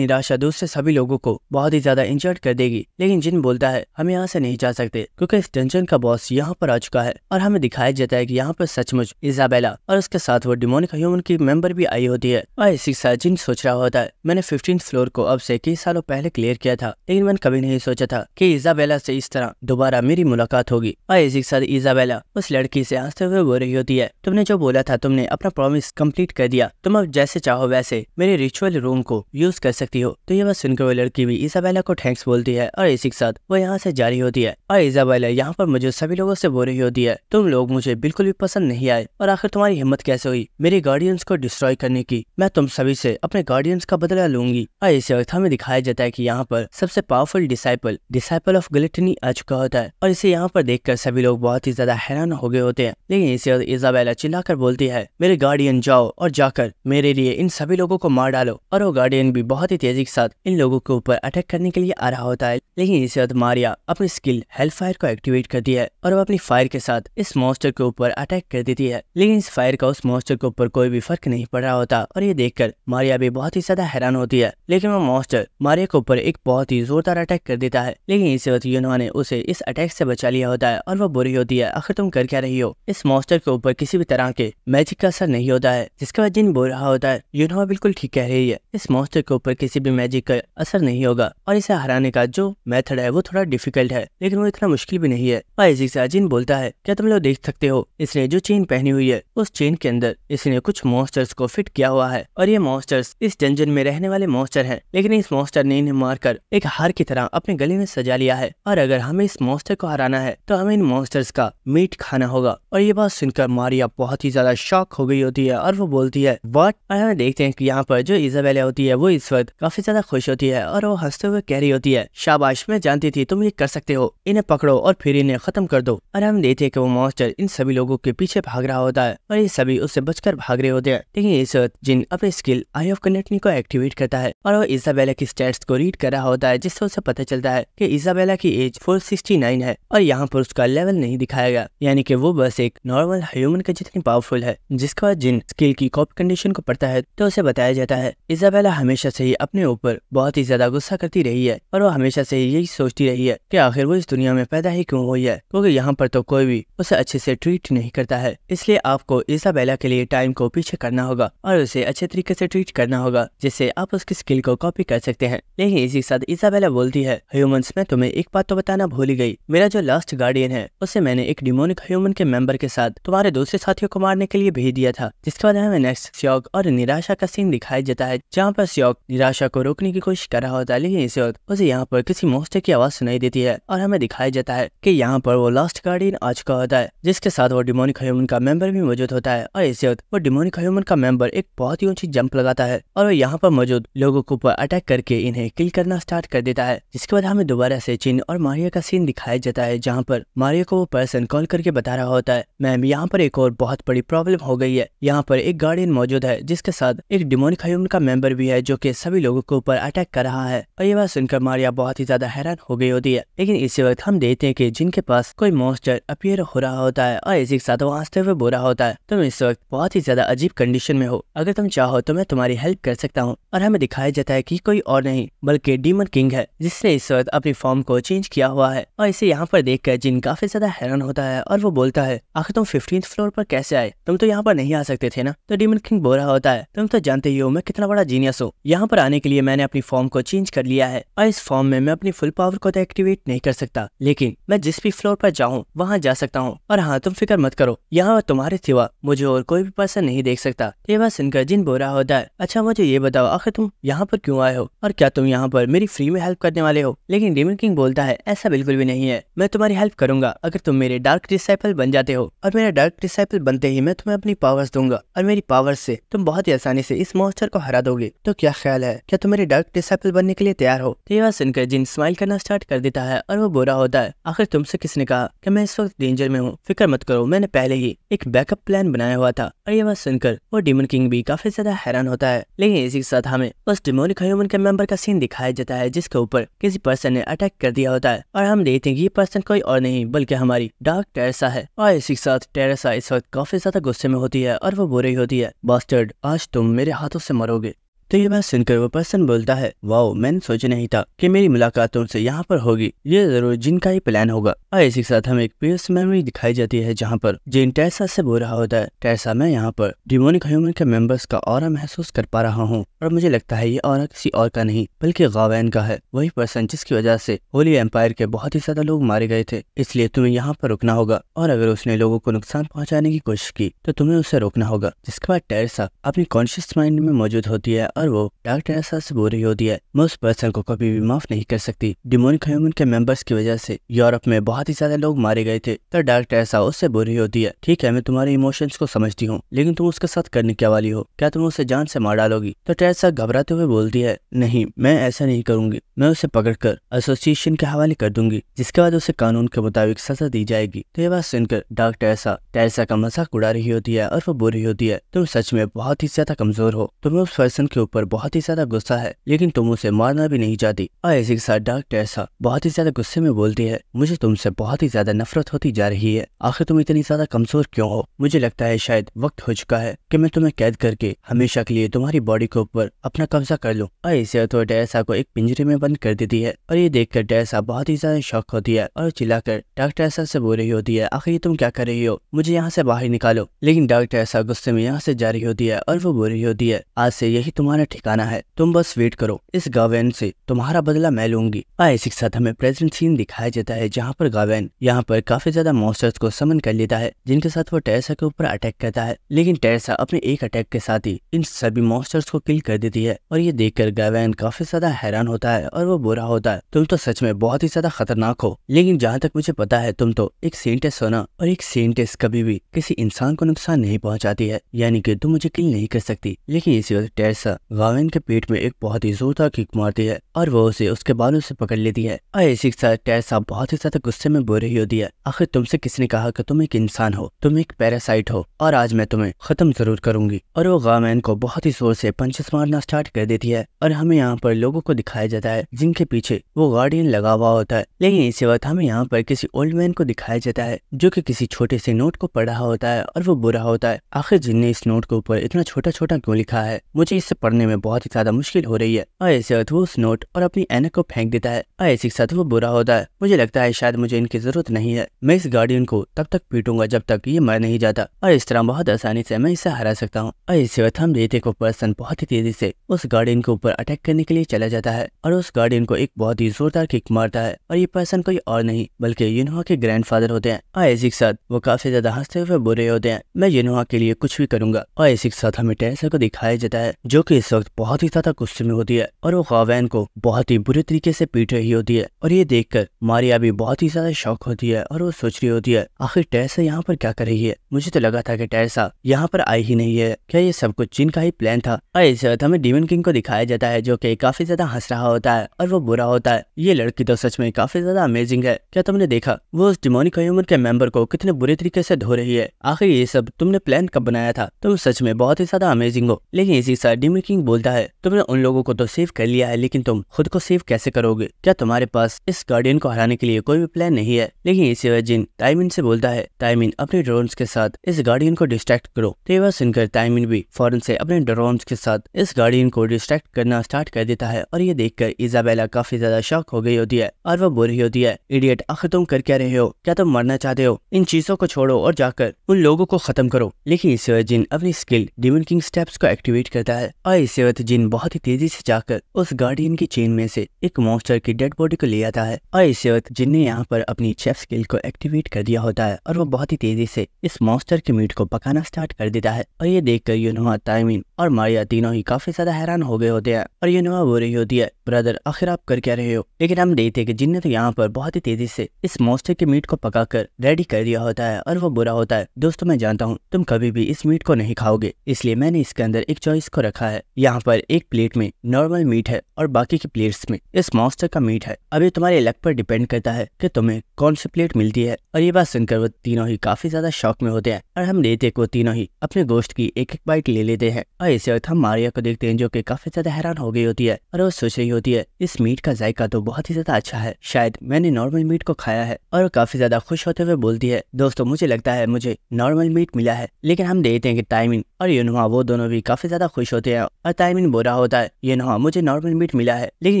निराशा दूसरे सभी लोगों को बहुत ही ज्यादा इंजर्ड कर देगी लेकिन जिन बोलता है हम यहाँ से नहीं जा सकते क्योंकि इस टेंशन का बॉस यहाँ पर आ चुका है और हमें दिखाया जाता है की यहाँ पर सचमुच इजाबेला और उसके साथ वो डिमोनिक ह्यूमन की मेंबर भी भी आई होती है और ऐसी सर्जिन सोच रहा होता है मैंने फिफ्टीन फ्लोर को अब से कई सालों पहले क्लियर किया था लेकिन मैंने कभी नहीं सोचा था कि इजाबेला से इस तरह दोबारा मेरी मुलाकात होगी और इसी के साथ इजाबेला उस लड़की से हंसते हुए बोल रही होती है तुमने जो बोला था तुमने अपना प्रोमिस कम्प्लीट कर दिया तुम अब जैसे चाहो वैसे मेरे रिचुअल रूम को यूज कर सकती हो तो ये बस सुनकर वो लड़की भी इजाबेला को थैंक्स बोलती है और इसी के साथ वो यहाँ से जारी होती है और इजाबेला यहाँ पर मुझे सभी लोगों से बोल रही होती है तुम लोग मुझे बिल्कुल भी पसंद नहीं आए और आखिर तुम्हारी हिम्मत कैसे हुई मेरे गार्डियंस को डिस्ट्रॉय एंजॉय करने की मैं तुम सभी से अपने गार्डियंस का बदला लूंगी और इसी व्यवस्था में दिखाया जाता है कि यहाँ पर सबसे powerful disciple disciple of gluttony आ चुका होता है और इसे यहाँ पर देखकर सभी लोग बहुत ही ज्यादा हैरान हो गए होते हैं लेकिन इसे इजाबेला चिल्लाकर बोलती है मेरे गार्डियन जाओ और जाकर मेरे लिए इन सभी लोगों को मार डालो और वो गार्डियन भी बहुत ही तेजी के साथ इन लोगों के ऊपर अटैक करने के लिए आ रहा होता है लेकिन इसी वक्त मारिया अपनी स्किल हेल्थ फायर को एक्टिवेट करती है और वो अपनी फायर के साथ इस मॉन्स्टर के ऊपर अटैक कर देती है लेकिन इस फायर का उस मॉन्स्टर के ऊपर कोई भी फर्क नहीं पड़ता बढ़ रहा होता और ये देखकर मारिया भी बहुत ही ज्यादा हैरान होती है लेकिन वो मॉन्स्टर मारिया के ऊपर एक बहुत ही जोरदार अटैक कर देता है लेकिन इसी वक्त यूनवा ने उसे इस अटैक से बचा लिया होता है और वो बुरी होती है आखिर तुम कर क्या रही हो इस मॉन्स्टर के ऊपर किसी भी तरह के मैजिक का असर नहीं होता है जिसके बाद जिन बोल रहा होता है यूनवा बिल्कुल ठीक कह रही है इस मॉन्स्टर के ऊपर किसी भी मैजिक का असर नहीं होगा और इसे हराने का जो मेथड है वो थोड़ा डिफिकल्ट है लेकिन वो इतना मुश्किल भी नहीं है आइजिक से अजिन बोलता है क्या तुम लोग देख सकते हो इसने जो चेन पहनी हुई है उस चेन के अंदर इसने कुछ मॉन्स्टर्स को फिट किया हुआ है और ये मॉन्स्टर्स इस डंजन में रहने वाले मॉन्स्टर हैं लेकिन इस मॉन्स्टर ने इन्हें मारकर एक हार की तरह अपने गले में सजा लिया है और अगर हमें इस मॉन्स्टर को हराना है तो हमें इन मॉन्स्टर्स का मीट खाना होगा और ये बात सुनकर मारिया बहुत ही ज्यादा शॉक हो गई होती है और वो बोलती है वॉट और हमें देखते हैं की यहाँ पर जो इजाबेला होती है वो इस वक्त काफी ज्यादा खुश होती है और वो हंसते हुए कह रही होती है शाबाश मैं जानती थी तुम ये कर सकते हो इन्हें पकड़ो और फिर इन्हें खत्म कर दो और हम देखते हैं कि वो मॉन्स्टर इन सभी लोगों के पीछे भाग रहा होता है और ये सभी उससे बचकर भाग रहे होते हैं लेकिन ही इस जिन अपने स्किल आई ऑफ कनेक्टनी को एक्टिवेट करता है और वो इजाबेला की स्टेट्स को रीड कर रहा होता है जिससे उसे पता चलता है कि इजाबेला की एज 469 है और यहाँ पर उसका लेवल नहीं दिखाया गया यानी कि वो बस एक नॉर्मल ह्यूमन के जितनी पावरफुल है जिसके बाद जिन स्किल की कॉपी कंडीशन को पढ़ता है तो उसे बताया जाता है इजाबेला हमेशा से ही अपने ऊपर बहुत ही ज्यादा गुस्सा करती रही है और वो हमेशा से ही यही सोचती रही है की आखिर वो इस दुनिया में पैदा ही क्यों हुई है क्योंकि यहाँ पर तो कोई भी उसे अच्छे से ट्रीट नहीं करता है इसलिए आपको इजाबेला के लिए टाइम को पीछे करना होगा होगा और उसे अच्छे तरीके से ट्रीट करना होगा जिससे आप उसकी स्किल को कॉपी कर सकते हैं लेकिन इसी साथ पहले बोलती है ह्यूमंस में तुम्हें एक बात तो बताना भूली गई मेरा जो लास्ट गार्डियन है उसे मैंने एक डिमोनिक ह्यूमन के मेंबर के साथ तुम्हारे दूसरे साथियों को मारने के लिए भेज दिया था जिसके बाद हमें नेक्स्ट श्योक और निराशा का सीन दिखाया जाता है जहाँ पर श्योक निराशा को रोकने की कोशिश कर रहा होता है लेकिन वक्त उसे यहाँ पर किसी मोस्टर की आवाज सुनाई देती है और हमें दिखाया जाता है की यहाँ पर वो लास्ट गार्डियन आज का होता है जिसके साथ वो डिमोनिक ह्यूमन का मेंबर भी मौजूद होता है और इस वक्त वो डिमोनिक ह्यूमन का मेंबर एक बहुत ही ऊंची जंप लगाता है और वह यहाँ पर मौजूद लोगों के ऊपर अटैक करके इन्हें किल करना स्टार्ट कर देता है जिसके बाद हमें दोबारा से चिन्ह और मारिया का सीन दिखाया जाता है जहाँ पर मारिया को वो पर्सन कॉल करके बता रहा होता है मैम यहाँ पर एक और बहुत बड़ी प्रॉब्लम हो गई है यहाँ पर एक गार्डियन मौजूद है जिसके साथ एक डिमोनिक ह्यूमन का मेंबर भी है जो की सभी लोगों के ऊपर अटैक कर रहा है और ये बात सुनकर मारिया बहुत ही ज्यादा हैरान हो गई होती है लेकिन इसी वक्त हम देखते हैं की जिनके पास कोई मोस्टर अपियर हो रहा होता है और इसी के साथ वो हंसते हुए बोरा होता है तो इस वक्त बहुत ही ज्यादा अजीब कंडीशन में हो अगर तुम चाहो तो मैं तुम्हारी हेल्प कर सकता हूँ और हमें दिखाया जाता है कि कोई और नहीं बल्कि डीमन किंग है जिसने इस वक्त अपनी फॉर्म को चेंज किया हुआ है और इसे यहाँ पर देख कर जिन काफी ज्यादा हैरान होता है और वो बोलता है आखिर तुम फिफ्टीन फ्लोर पर कैसे आए तुम तो यहाँ पर नहीं आ सकते थे ना तो डीमन किंग बोल रहा होता है तुम तो जानते ही हो मैं कितना बड़ा जीनियस हूँ यहाँ पर आने के लिए मैंने अपनी फॉर्म को चेंज कर लिया है और इस फॉर्म में मैं अपनी फुल पावर को तो एक्टिवेट नहीं कर सकता लेकिन मैं जिस भी फ्लोर पर जाऊँ वहाँ जा सकता हूँ और हाँ तुम फिक्र मत करो यहाँ तुम्हारे सिवा मुझे और कोई भी पर्सन नहीं देख सकता ये बात सुनकर जिन बोरा होता है अच्छा मुझे ये बताओ आखिर तुम यहाँ पर क्यों आए हो और क्या तुम यहाँ पर मेरी फ्री में हेल्प करने वाले हो लेकिन डेमन किंग बोलता है ऐसा बिल्कुल भी नहीं है मैं तुम्हारी हेल्प करूंगा अगर तुम मेरे डार्क डिसाइपल बन जाते हो और मेरा डार्क डिसाइपल बनते ही मैं तुम्हें अपनी पावर्स दूंगा और मेरी पावर्स से तुम बहुत ही आसानी से इस मोस्टर को हरा दोगे तो क्या ख्याल है क्या तुम मेरे डार्क डिसाइपल बनने के लिए तैयार हो ये बात सुनकर जिन स्माइल करना स्टार्ट कर देता है और वो बोरा होता है आखिर तुमसे किसने कहा कि मैं इस वक्त डेंजर में हूँ फिक्र मत करो मैंने पहले ही एक बैकअप प्लान बनाया हुआ था और ये बात सुनकर वो डिमन ह्यूमन किंग भी काफी ज्यादा हैरान होता है लेकिन इसी के साथ हमें उस डिमोनिक ह्यूमन के मेंबर का सीन दिखाया जाता है जिसके ऊपर किसी पर्सन ने अटैक कर दिया होता है और हम देखते हैं कि ये पर्सन कोई और नहीं बल्कि हमारी डार्क टेरेसा है और इसी के साथ टेरेसा इस वक्त काफी ज्यादा गुस्से में होती है और वो रही होती है बास्टर्ड आज तुम मेरे हाथों से मरोगे तो ये बात सुनकर वो पर्सन बोलता है वाओ मैंने सोचा नहीं था कि मेरी मुलाकात उनसे यहाँ पर होगी ये जरूर जिनका ही प्लान होगा और इसी के साथ हमें एक पीएस मेमोरी दिखाई जाती है जहाँ पर जिन टैसा से बोल रहा होता है टैसा मैं यहाँ पर डिमोनिक ह्यूमन के मेंबर्स का और महसूस कर पा रहा हूँ और मुझे लगता है ये और किसी और का नहीं बल्कि गावैन का है वही पर्सन जिसकी वजह से होली एम्पायर के बहुत ही ज्यादा लोग मारे गए थे इसलिए तुम्हें यहाँ पर रुकना होगा और अगर उसने लोगों को नुकसान पहुँचाने की कोशिश की तो तुम्हें उसे रोकना होगा जिसके बाद टैरसा अपनी कॉन्शियस माइंड में मौजूद होती है और वो डॉक्टर एहसास से बोरी होती है मैं उस पर्सन को कभी भी माफ नहीं कर सकती डिमोनिक ह्यूमन के मेंबर्स की वजह से यूरोप में बहुत ही ज्यादा लोग मारे गए थे तो डॉक्टर टेनेसा उससे बुरी होती है ठीक है मैं तुम्हारे इमोशंस को समझती हूँ लेकिन तुम उसके साथ करने क्या वाली हो क्या तुम उसे जान से मार डालोगी तो टेरेसा घबराते हुए बोलती है नहीं मैं ऐसा नहीं करूंगी मैं उसे पकड़कर एसोसिएशन के हवाले कर दूंगी जिसके बाद उसे कानून के मुताबिक सजा दी जाएगी तो ये बात सुनकर डॉक्टर टेरेसा टेरेसा का मजाक उड़ा रही होती है और वो बुरी होती है तुम सच में बहुत ही ज्यादा कमजोर हो तुम्हें उस पर्सन के ऊपर बहुत ही ज्यादा गुस्सा है लेकिन तुम उसे मारना भी नहीं चाहती आयसी के साथ डॉक्टर ऐसा बहुत ही ज्यादा गुस्से में बोलती है मुझे तुमसे बहुत ही ज्यादा नफरत होती जा रही है आखिर तुम इतनी ज्यादा कमजोर क्यों हो मुझे लगता है शायद वक्त हो चुका है की मैं तुम्हें कैद करके हमेशा के लिए तुम्हारी बॉडी के ऊपर अपना कब्जा कर लूँ आयसिया तो डेसा को एक पिंजरे में बंद कर देती है और ये कर डैसा बहुत ही ज्यादा शौक होती है और चिल्लाकर डॉक्टर ऐसा से बोल रही होती है आखिर तुम क्या कर रही हो मुझे यहाँ से बाहर निकालो लेकिन डॉक्टर ऐसा गुस्से में यहाँ से जा रही होती है और वो बोल रही होती है आज से यही तुम्हारा हमारा ठिकाना है तुम बस वेट करो इस गावैन से तुम्हारा बदला मैं लूंगी आइस के साथ हमें प्रेजेंट सीन दिखाया जाता है जहाँ पर गावैन यहाँ पर काफी ज्यादा मॉन्स्टर्स को समन कर लेता है जिनके साथ वो टेरेसा के ऊपर अटैक करता है लेकिन टेरेसा अपने एक अटैक के साथ ही इन सभी मॉन्स्टर्स को किल कर देती है और ये देखकर गावेन काफी ज्यादा हैरान होता है और वो बुरा होता है तुम तो सच में बहुत ही ज्यादा खतरनाक हो लेकिन जहाँ तक मुझे पता है तुम तो एक सेंटेस होना और एक सेंटेस कभी भी किसी इंसान को नुकसान नहीं पहुँचाती है यानी कि तुम मुझे किल नहीं कर सकती लेकिन इसी वक्त टेरेसा वाविन के पेट में एक बहुत ही जोरदार किक मारती है और वो उसे उसके बालों से पकड़ लेती है और इसी के साथ टैसा बहुत ही ज्यादा गुस्से में बो रही होती है आखिर तुमसे किसने कहा कि तुम एक इंसान हो तुम एक पैरासाइट हो और आज मैं तुम्हें खत्म जरूर करूंगी और वो गावैन को बहुत ही जोर से पंचस मारना स्टार्ट कर देती है और हमें यहाँ पर लोगो को दिखाया जाता है जिनके पीछे वो गार्डियन लगा हुआ होता है लेकिन इसी वक्त हमें यहाँ पर किसी ओल्ड मैन को दिखाया जाता है जो की किसी छोटे से नोट को पढ़ा होता है और वो बुरा होता है आखिर जिनने इस नोट के ऊपर इतना छोटा छोटा क्यों लिखा है मुझे इससे पढ़ना करने में बहुत ही ज्यादा मुश्किल हो रही है और ऐसे वो उस नोट और अपनी एनक को फेंक देता है और ऐसे वो बुरा होता है मुझे लगता है शायद मुझे इनकी जरूरत नहीं है मैं इस गार्डियन को तब तक पीटूंगा जब तक ये मर नहीं जाता और इस तरह बहुत आसानी से मैं इसे हरा सकता हूँ और इसी वक्त हम रेते को पर्सन बहुत ही तेजी से उस गार्डियन के ऊपर अटैक करने के लिए चला जाता है और उस गार्डियन को एक बहुत ही जोरदार किक मारता है और ये पर्सन कोई और नहीं बल्कि यूनोहा के ग्रैंडफादर होते हैं और ऐसी साथ वो काफी ज्यादा हंसते हुए बुरे होते हैं मैं यूनोहा के लिए कुछ भी करूंगा और ऐसी साथ हमें टेसर को दिखाया जाता है जो की इस वक्त बहुत ही ज्यादा गुस्से में होती है और वो गावैन को बहुत ही बुरे तरीके से पीट रही होती है और ये देखकर मारिया भी बहुत ही ज्यादा शौक होती है और वो सोच रही होती है आखिर टैसा यहाँ पर क्या कर रही है मुझे तो लगा था कि टैसा यहाँ पर आई ही नहीं है क्या ये सब कुछ जिनका का ही प्लान था और इस वक्त हमें डीवन किंग को दिखाया जाता है जो की काफी ज्यादा हंस रहा होता है और वो बुरा होता है ये लड़की तो सच में काफी ज्यादा अमेजिंग है क्या तुमने देखा वो उस डिमोनिक ह्यूमन के मेंबर को कितने बुरे तरीके से धो रही है आखिर ये सब तुमने प्लान कब बनाया था तुम सच में बहुत ही ज्यादा अमेजिंग हो लेकिन इसी साथ डीमन किंग किंग बोलता है तुमने उन लोगों को तो सेव कर लिया है लेकिन तुम खुद को सेव कैसे करोगे क्या तुम्हारे पास इस गार्डियन को हराने के लिए कोई भी प्लान नहीं है लेकिन इसी वजह जिन टाइमिन से बोलता है टाइमिन अपने ड्रोन के साथ इस गार्डियन को डिस्ट्रैक्ट करो तो यह सुनकर टाइमिन भी फौरन से अपने ड्रोन के साथ इस गार्डियन को डिस्ट्रैक्ट करना स्टार्ट कर देता है और ये देखकर इजाबेला काफी ज्यादा शौक हो गई होती है और वह बोल रही होती है इडियट आखिर तुम कर क्या रहे हो क्या तुम मरना चाहते हो इन चीजों को छोड़ो और जाकर उन लोगों को खत्म करो लेकिन इसी वजह जिन अपनी स्किल डिमन किंग स्टेप्स को एक्टिवेट करता है और सेवत जिन बहुत ही तेजी से जाकर उस गार्डियन की चेन में से एक मॉन्स्टर की डेड बॉडी को ले आता है और इस सेवत जिन ने यहाँ पर अपनी चेफ स्किल को एक्टिवेट कर दिया होता है और वो बहुत ही तेजी से इस मॉन्स्टर के मीट को पकाना स्टार्ट कर देता है और ये कर यूनुआ ताइमिन और मारिया तीनों ही काफी ज्यादा हैरान हो गए होते हैं और यूनुआ बो रही होती है ब्रदर आखिर आप कर क्या रहे हो लेकिन हम देखते कि जिन ने तो यहाँ पर बहुत ही तेजी से इस मॉन्स्टर के मीट को कर रेडी कर दिया होता है और वो बुरा होता है दोस्तों मैं जानता हूँ तुम कभी भी इस मीट को नहीं खाओगे इसलिए मैंने इसके अंदर एक चॉइस को रखा है यहाँ पर एक प्लेट में नॉर्मल मीट है और बाकी की प्लेट्स में इस मॉन्स्टर का मीट है अब ये तुम्हारे लक पर डिपेंड करता है कि तुम्हें कौन सी प्लेट मिलती है और ये बात सुनकर वो तीनों ही काफी ज्यादा शौक में होते हैं और हम देते को तीनों ही अपने गोश्त की एक एक बाइट ले लेते हैं और इसी वक्त हम मारिया को देखते हैं जो की काफी ज्यादा हैरान हो गई होती है और वो सोच रही होती है इस मीट का जायका तो बहुत ही ज्यादा अच्छा है शायद मैंने नॉर्मल मीट को खाया है और काफी ज्यादा खुश होते हुए बोलती है दोस्तों मुझे लगता है मुझे नॉर्मल मीट मिला है लेकिन हम देते हैं की टाइमिंग और यूनुमा वो दोनों भी काफी ज्यादा खुश होते हैं और बोरा होता है ये नोआ मुझे नॉर्मल मीट मिला है लेकिन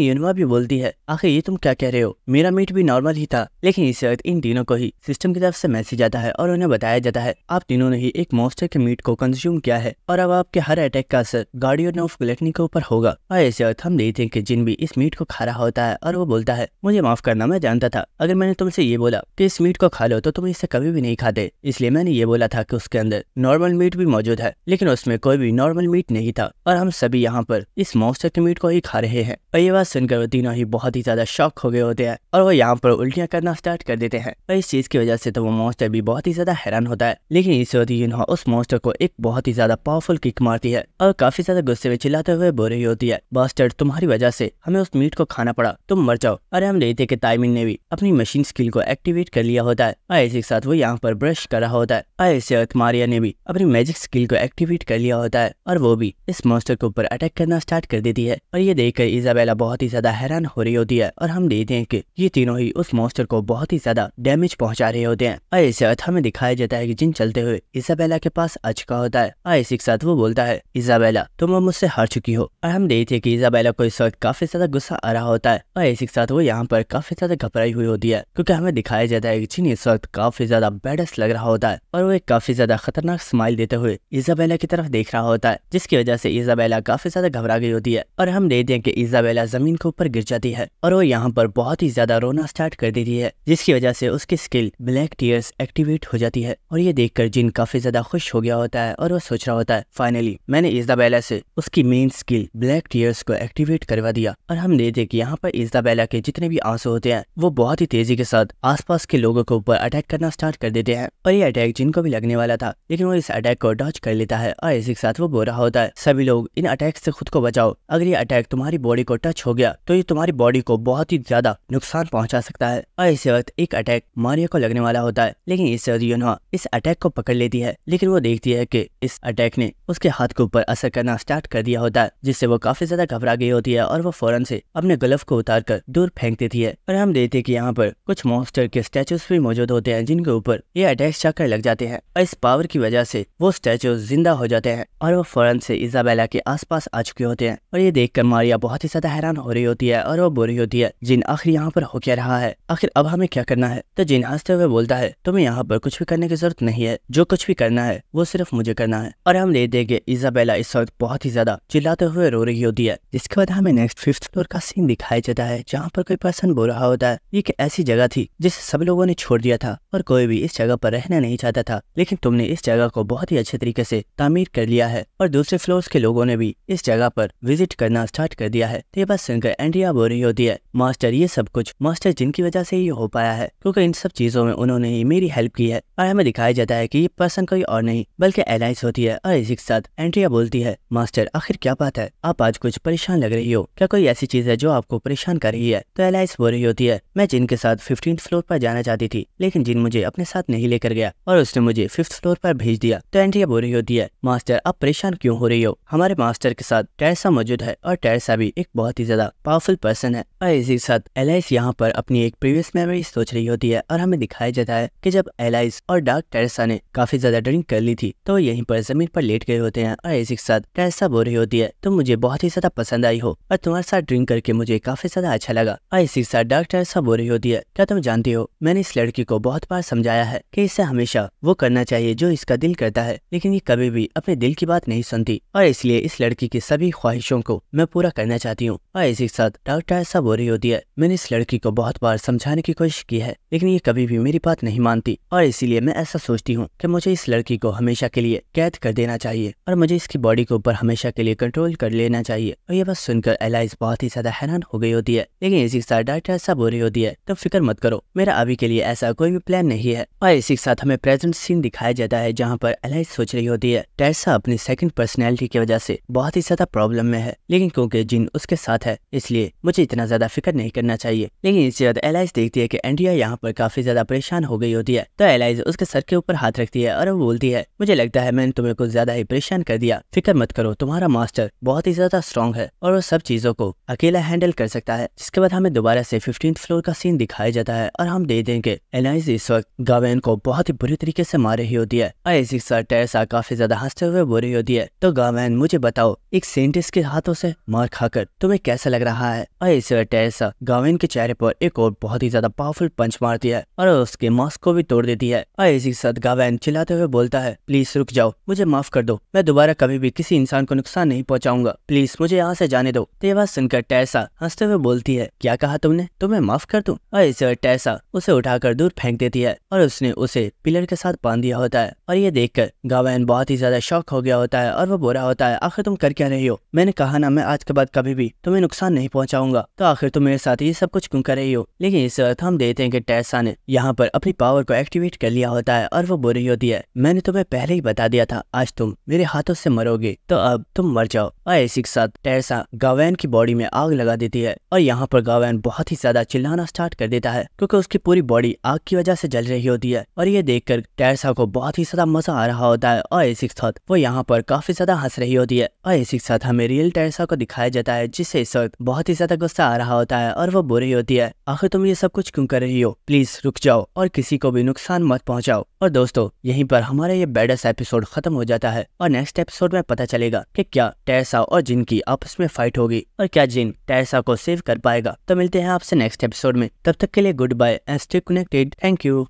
यूनवा भी बोलती है आखिर ये तुम क्या कह रहे हो मेरा मीट भी नॉर्मल ही था लेकिन इस वक्त इन तीनों को ही सिस्टम की तरफ से मैसेज आता है और उन्हें बताया जाता है आप तीनों ने ही एक मॉन्स्टर के मीट को कंज्यूम किया है और अब आपके हर अटैक का असर गार्डियन ऑफ गलेटनी के ऊपर होगा और ऐसे वक्त हम देखते हैं कि जिन भी इस मीट को खा रहा होता है और वो बोलता है मुझे माफ करना मैं जानता था अगर मैंने तुमसे ये बोला की इस मीट को खा लो तो तुम इसे कभी भी नहीं खाते इसलिए मैंने ये बोला था की उसके अंदर नॉर्मल मीट भी मौजूद है लेकिन उसमें कोई भी नॉर्मल मीट नहीं था और हम हम सभी यहाँ पर इस मॉन्स्टर के मीट को ही खा रहे हैं और ये बात सुनकर वो तीनों ही बहुत ही ज्यादा शौक हो गए होते हैं और वो यहाँ पर उल्टियाँ करना स्टार्ट कर देते हैं और इस चीज की वजह से तो वो मॉन्स्टर भी बहुत ही ज्यादा हैरान होता है लेकिन इस वक्त यूनहा उस मॉन्स्टर को एक बहुत ही ज्यादा पावरफुल किक मारती है और काफी ज्यादा गुस्से में चिल्लाते हुए बोल रही होती है बास्टर्ड तुम्हारी वजह से हमें उस मीट को खाना पड़ा तुम मर जाओ अरे हम देते के ताइमिन ने भी अपनी मशीन स्किल को एक्टिवेट कर लिया होता है और इसी के साथ वो यहाँ पर ब्रश कर रहा होता है और इसी वक्त मारिया ने भी अपनी मैजिक स्किल को एक्टिवेट कर लिया होता है और वो भी इस मॉन्स्टर के ऊपर अटैक करना स्टार्ट कर देती है और ये देखकर इजाबेला बहुत ही ज्यादा हैरान हो रही होती है और हम देखते हैं कि ये तीनों ही उस मॉन्स्टर को बहुत ही ज्यादा डैमेज पहुंचा रहे होते हैं और इसे अर्थ हमें दिखाया जाता है की जिन चलते हुए इजाबेला के पास अचका होता है और इसी के साथ वो बोलता है इजाबेला तुम अब मुझसे हार चुकी हो और हम देखते हैं की इजाबेला को इस वक्त काफी ज्यादा गुस्सा आ रहा होता है और इसी के साथ वो यहाँ पर काफी ज्यादा घबराई हुई होती है क्यूँकी हमें दिखाया जाता है की जिन इस वक्त काफी ज्यादा बेडस लग रहा होता है और वो एक काफी ज्यादा खतरनाक स्माइल देते हुए इजाबेला की तरफ देख रहा होता है जिसकी वजह से इजाबेला इजाबेला काफी ज्यादा घबरा गई होती है और हम देखते हैं कि इजाबेला जमीन के ऊपर गिर जाती है और वो यहाँ पर बहुत ही ज्यादा रोना स्टार्ट कर देती है जिसकी वजह से उसकी स्किल ब्लैक टीयर्स एक्टिवेट हो जाती है और ये देखकर जिन काफी ज्यादा खुश हो गया होता है और वो सोच रहा होता है फाइनली मैंने इजाबेला से उसकी मेन स्किल ब्लैक टीयर्स को एक्टिवेट करवा दिया और हम देखते कि यहाँ पर इजाबेला के जितने भी आंसू होते हैं वो बहुत ही तेजी के साथ आस के लोगों के ऊपर अटैक करना स्टार्ट कर देते हैं और ये अटैक जिनको भी लगने वाला था लेकिन वो इस अटैक को डॉच कर लेता है और इसी के साथ वो बो रहा होता है सभी लोग इन अटैक से खुद को बचाओ अगर ये अटैक तुम्हारी बॉडी को टच हो गया तो ये तुम्हारी बॉडी को बहुत ही ज्यादा नुकसान पहुंचा सकता है और इसी वक्त एक अटैक मारिया को लगने वाला होता है लेकिन इससे यूनहा इस अटैक को पकड़ लेती है लेकिन वो देखती है की इस अटैक ने उसके हाथ के ऊपर असर करना स्टार्ट कर दिया होता है जिससे वो काफी ज्यादा घबरा गई होती है और वो फौरन से अपने ग्लव को उतार कर दूर फेंक देती है और हम देखते की यहाँ पर कुछ मॉन्स्टर के स्टेचूज भी मौजूद होते हैं जिनके ऊपर ये अटैक चक्कर लग जाते हैं और इस पावर की वजह से वो स्टेचू जिंदा हो जाते हैं और वो फौरन से इजाबेला के आसपास आ चुके होते हैं और ये देखकर मारिया बहुत ही ज्यादा हैरान हो रही होती है और वो बोल रही होती है जिन आखिर यहाँ पर हो क्या रहा है आखिर अब हमें क्या करना है तो जिन हंसते हुए बोलता है तुम्हें यहाँ पर कुछ भी करने की जरूरत नहीं है जो कुछ भी करना है वो सिर्फ मुझे करना है और हम ले देंगे इजाबेला इस वक्त बहुत ही ज्यादा चिल्लाते हुए रो रही होती है जिसके बाद हमें नेक्स्ट फिफ्थ फ्लोर का सीन दिखाई देता है जहाँ पर कोई पर्सन बोल रहा होता है एक ऐसी जगह थी जिसे सब लोगों ने छोड़ दिया था और कोई भी इस जगह पर रहना नहीं चाहता था लेकिन तुमने इस जगह को बहुत ही अच्छे तरीके से तामीर कर लिया है और दूसरे फ्लोर के लोगों ने भी इस जगह पर विजिट करना स्टार्ट कर दिया है ये बात सुनकर एंड्रिया बोल रही होती है मास्टर ये सब कुछ मास्टर जिनकी वजह से ये हो पाया है क्योंकि इन सब चीजों में उन्होंने ही मेरी हेल्प की है और हमें दिखाया जाता है कि ये पर्सन कोई और नहीं बल्कि एलाइस होती है और इसी के साथ एंट्रिया बोलती है मास्टर आखिर क्या बात है आप आज कुछ परेशान लग रही हो क्या कोई ऐसी चीज है जो आपको परेशान कर रही है तो एलाइस बोल रही होती है मैं जिन के साथ फिफ्टीन फ्लोर पर जाना चाहती थी लेकिन जिन मुझे अपने साथ नहीं लेकर गया और उसने मुझे फिफ्थ फ्लोर पर भेज दिया तो एंट्रिया बोल रही होती है मास्टर आप परेशान क्यों हो रही हो हमारे मास्टर के साथ टेरसा मौजूद है और टेरसा भी एक बहुत ही ज्यादा पावरफुल पर्सन है और इसी के साथ एलाइस यहाँ पर अपनी एक प्रीवियस मेमोरी सोच रही होती है और हमें दिखाया जाता है की जब एलाइस और डार्क टेरेसा ने काफी ज्यादा ड्रिंक कर ली थी तो यहीं पर जमीन पर लेट गए होते हैं और इसी के साथ टेरेसा बोल रही होती है तुम तो मुझे बहुत ही ज्यादा पसंद आई हो और तुम्हारे साथ ड्रिंक करके मुझे काफी ज्यादा अच्छा लगा और इसी के साथ डार्क टेरेसा बोल रही होती है क्या तुम जानती हो मैंने इस लड़की को बहुत बार समझाया है की इसे हमेशा वो करना चाहिए जो इसका दिल करता है लेकिन ये कभी भी अपने दिल की बात नहीं सुनती और इसलिए इस लड़की की सभी ख्वाहिशों को मैं पूरा करना चाहती हूँ और इसी के साथ डार्क टेरेसा बोल रही होती है मैंने इस लड़की को बहुत बार समझाने की कोशिश की है लेकिन ये कभी भी मेरी बात नहीं मानती और इसीलिए मैं ऐसा सोचती हूँ कि मुझे इस लड़की को हमेशा के लिए कैद कर देना चाहिए और मुझे इसकी बॉडी के ऊपर हमेशा के लिए कंट्रोल कर लेना चाहिए और ये बस सुनकर एलाइज बहुत ही ज्यादा हैरान हो गई होती है लेकिन इसी के साथ डॉक्टर ऐसा बोल रही होती है तो फिक्र मत करो मेरा अभी के लिए ऐसा कोई भी प्लान नहीं है और इसी के साथ हमें प्रेजेंट सीन दिखाया जाता है जहाँ पर एलाइज सोच रही होती है टैसा अपनी सेकंड पर्सनैलिटी की वजह से बहुत ही ज्यादा प्रॉब्लम में है लेकिन क्योंकि जिन उसके साथ है इसलिए मुझे इतना ज्यादा फिक्र नहीं करना चाहिए लेकिन इसके बाद एलाइज देखती है की एंडिया यहाँ पर काफी ज्यादा परेशान हो गई होती है तो एलाइज उसके सर के ऊपर हाथ रखती है और वो बोलती है मुझे लगता है मैंने तुम्हें कुछ ज्यादा ही परेशान कर दिया फिक्र मत करो तुम्हारा मास्टर बहुत ही ज्यादा स्ट्रॉन्ग है और वो सब चीजों को अकेला हैंडल कर सकता है जिसके बाद हमें दोबारा से फिफ्टीन फ्लोर का सीन दिखाया जाता है और हम दे देंगे एलाइज इस वक्त गावेन को बहुत ही बुरी तरीके से मार रही होती है और इसी सर टेरेसा काफी ज्यादा हंसते हुए बोल रही होती है तो गावेन मुझे बताओ एक साइंटिस्ट के हाथों से मार खाकर तुम्हें कैसा लग रहा है और इस टेरेसा गावेन के चेहरे पर एक और बहुत ही ज्यादा पावरफुल पंच मार मारती है और उसके मास्क को भी तोड़ देती है और इसी के साथ गावैन चिल्लाते हुए बोलता है प्लीज रुक जाओ मुझे माफ कर दो मैं दोबारा कभी भी किसी इंसान को नुकसान नहीं पहुँचाऊंगा प्लीज मुझे यहाँ ऐसी जाने दो तो ये बात सुनकर टैसा हंसते हुए बोलती है क्या कहा तुमने तुम्हें माफ कर दूँ और इसे टैसा उसे उठाकर दूर फेंक देती है और उसने उसे पिलर के साथ बांध दिया होता है और ये देखकर गावैन बहुत ही ज्यादा शौक हो गया होता है और वो बोरा होता है आखिर तुम कर क्या रही हो मैंने कहा ना मैं आज के बाद कभी भी तुम्हें नुकसान नहीं पहुँचाऊंगा तो आखिर तुम मेरे साथ ये सब कुछ क्यों कर रही हो लेकिन इस वक्त हम देते हैं कि एहसान ने यहाँ पर अपनी पावर को एक्टिवेट कर लिया होता है और वो बुरी होती है मैंने तुम्हें पहले ही बता दिया था आज तुम मेरे हाथों से मरोगे तो अब तुम मर जाओ और इसी के साथ टैसा गावैन की बॉडी में आग लगा देती है और यहाँ पर गावैन बहुत ही ज्यादा चिल्लाना स्टार्ट कर देता है क्योंकि उसकी पूरी बॉडी आग की वजह से जल रही होती है और ये देखकर टेरेसा को बहुत ही ज्यादा मजा आ रहा होता है और इसी के साथ वो यहाँ पर काफी ज्यादा हंस रही होती है और इसी के साथ हमें रियल टैरसा को दिखाया जाता है जिससे इस वक्त बहुत ही ज्यादा गुस्सा आ रहा होता है और वो बुरी होती है आखिर तुम ये सब कुछ क्यों कर रही हो प्लीज़ रुक जाओ और किसी को भी नुकसान मत पहुंचाओ और दोस्तों यहीं पर हमारा ये बेडस एपिसोड खत्म हो जाता है और नेक्स्ट एपिसोड में पता चलेगा कि क्या टैसा और जिन की आपस में फाइट होगी और क्या जिन टैसा को सेव कर पाएगा तो मिलते हैं आपसे नेक्स्ट एपिसोड में तब तक के लिए goodbye and stay connected thank you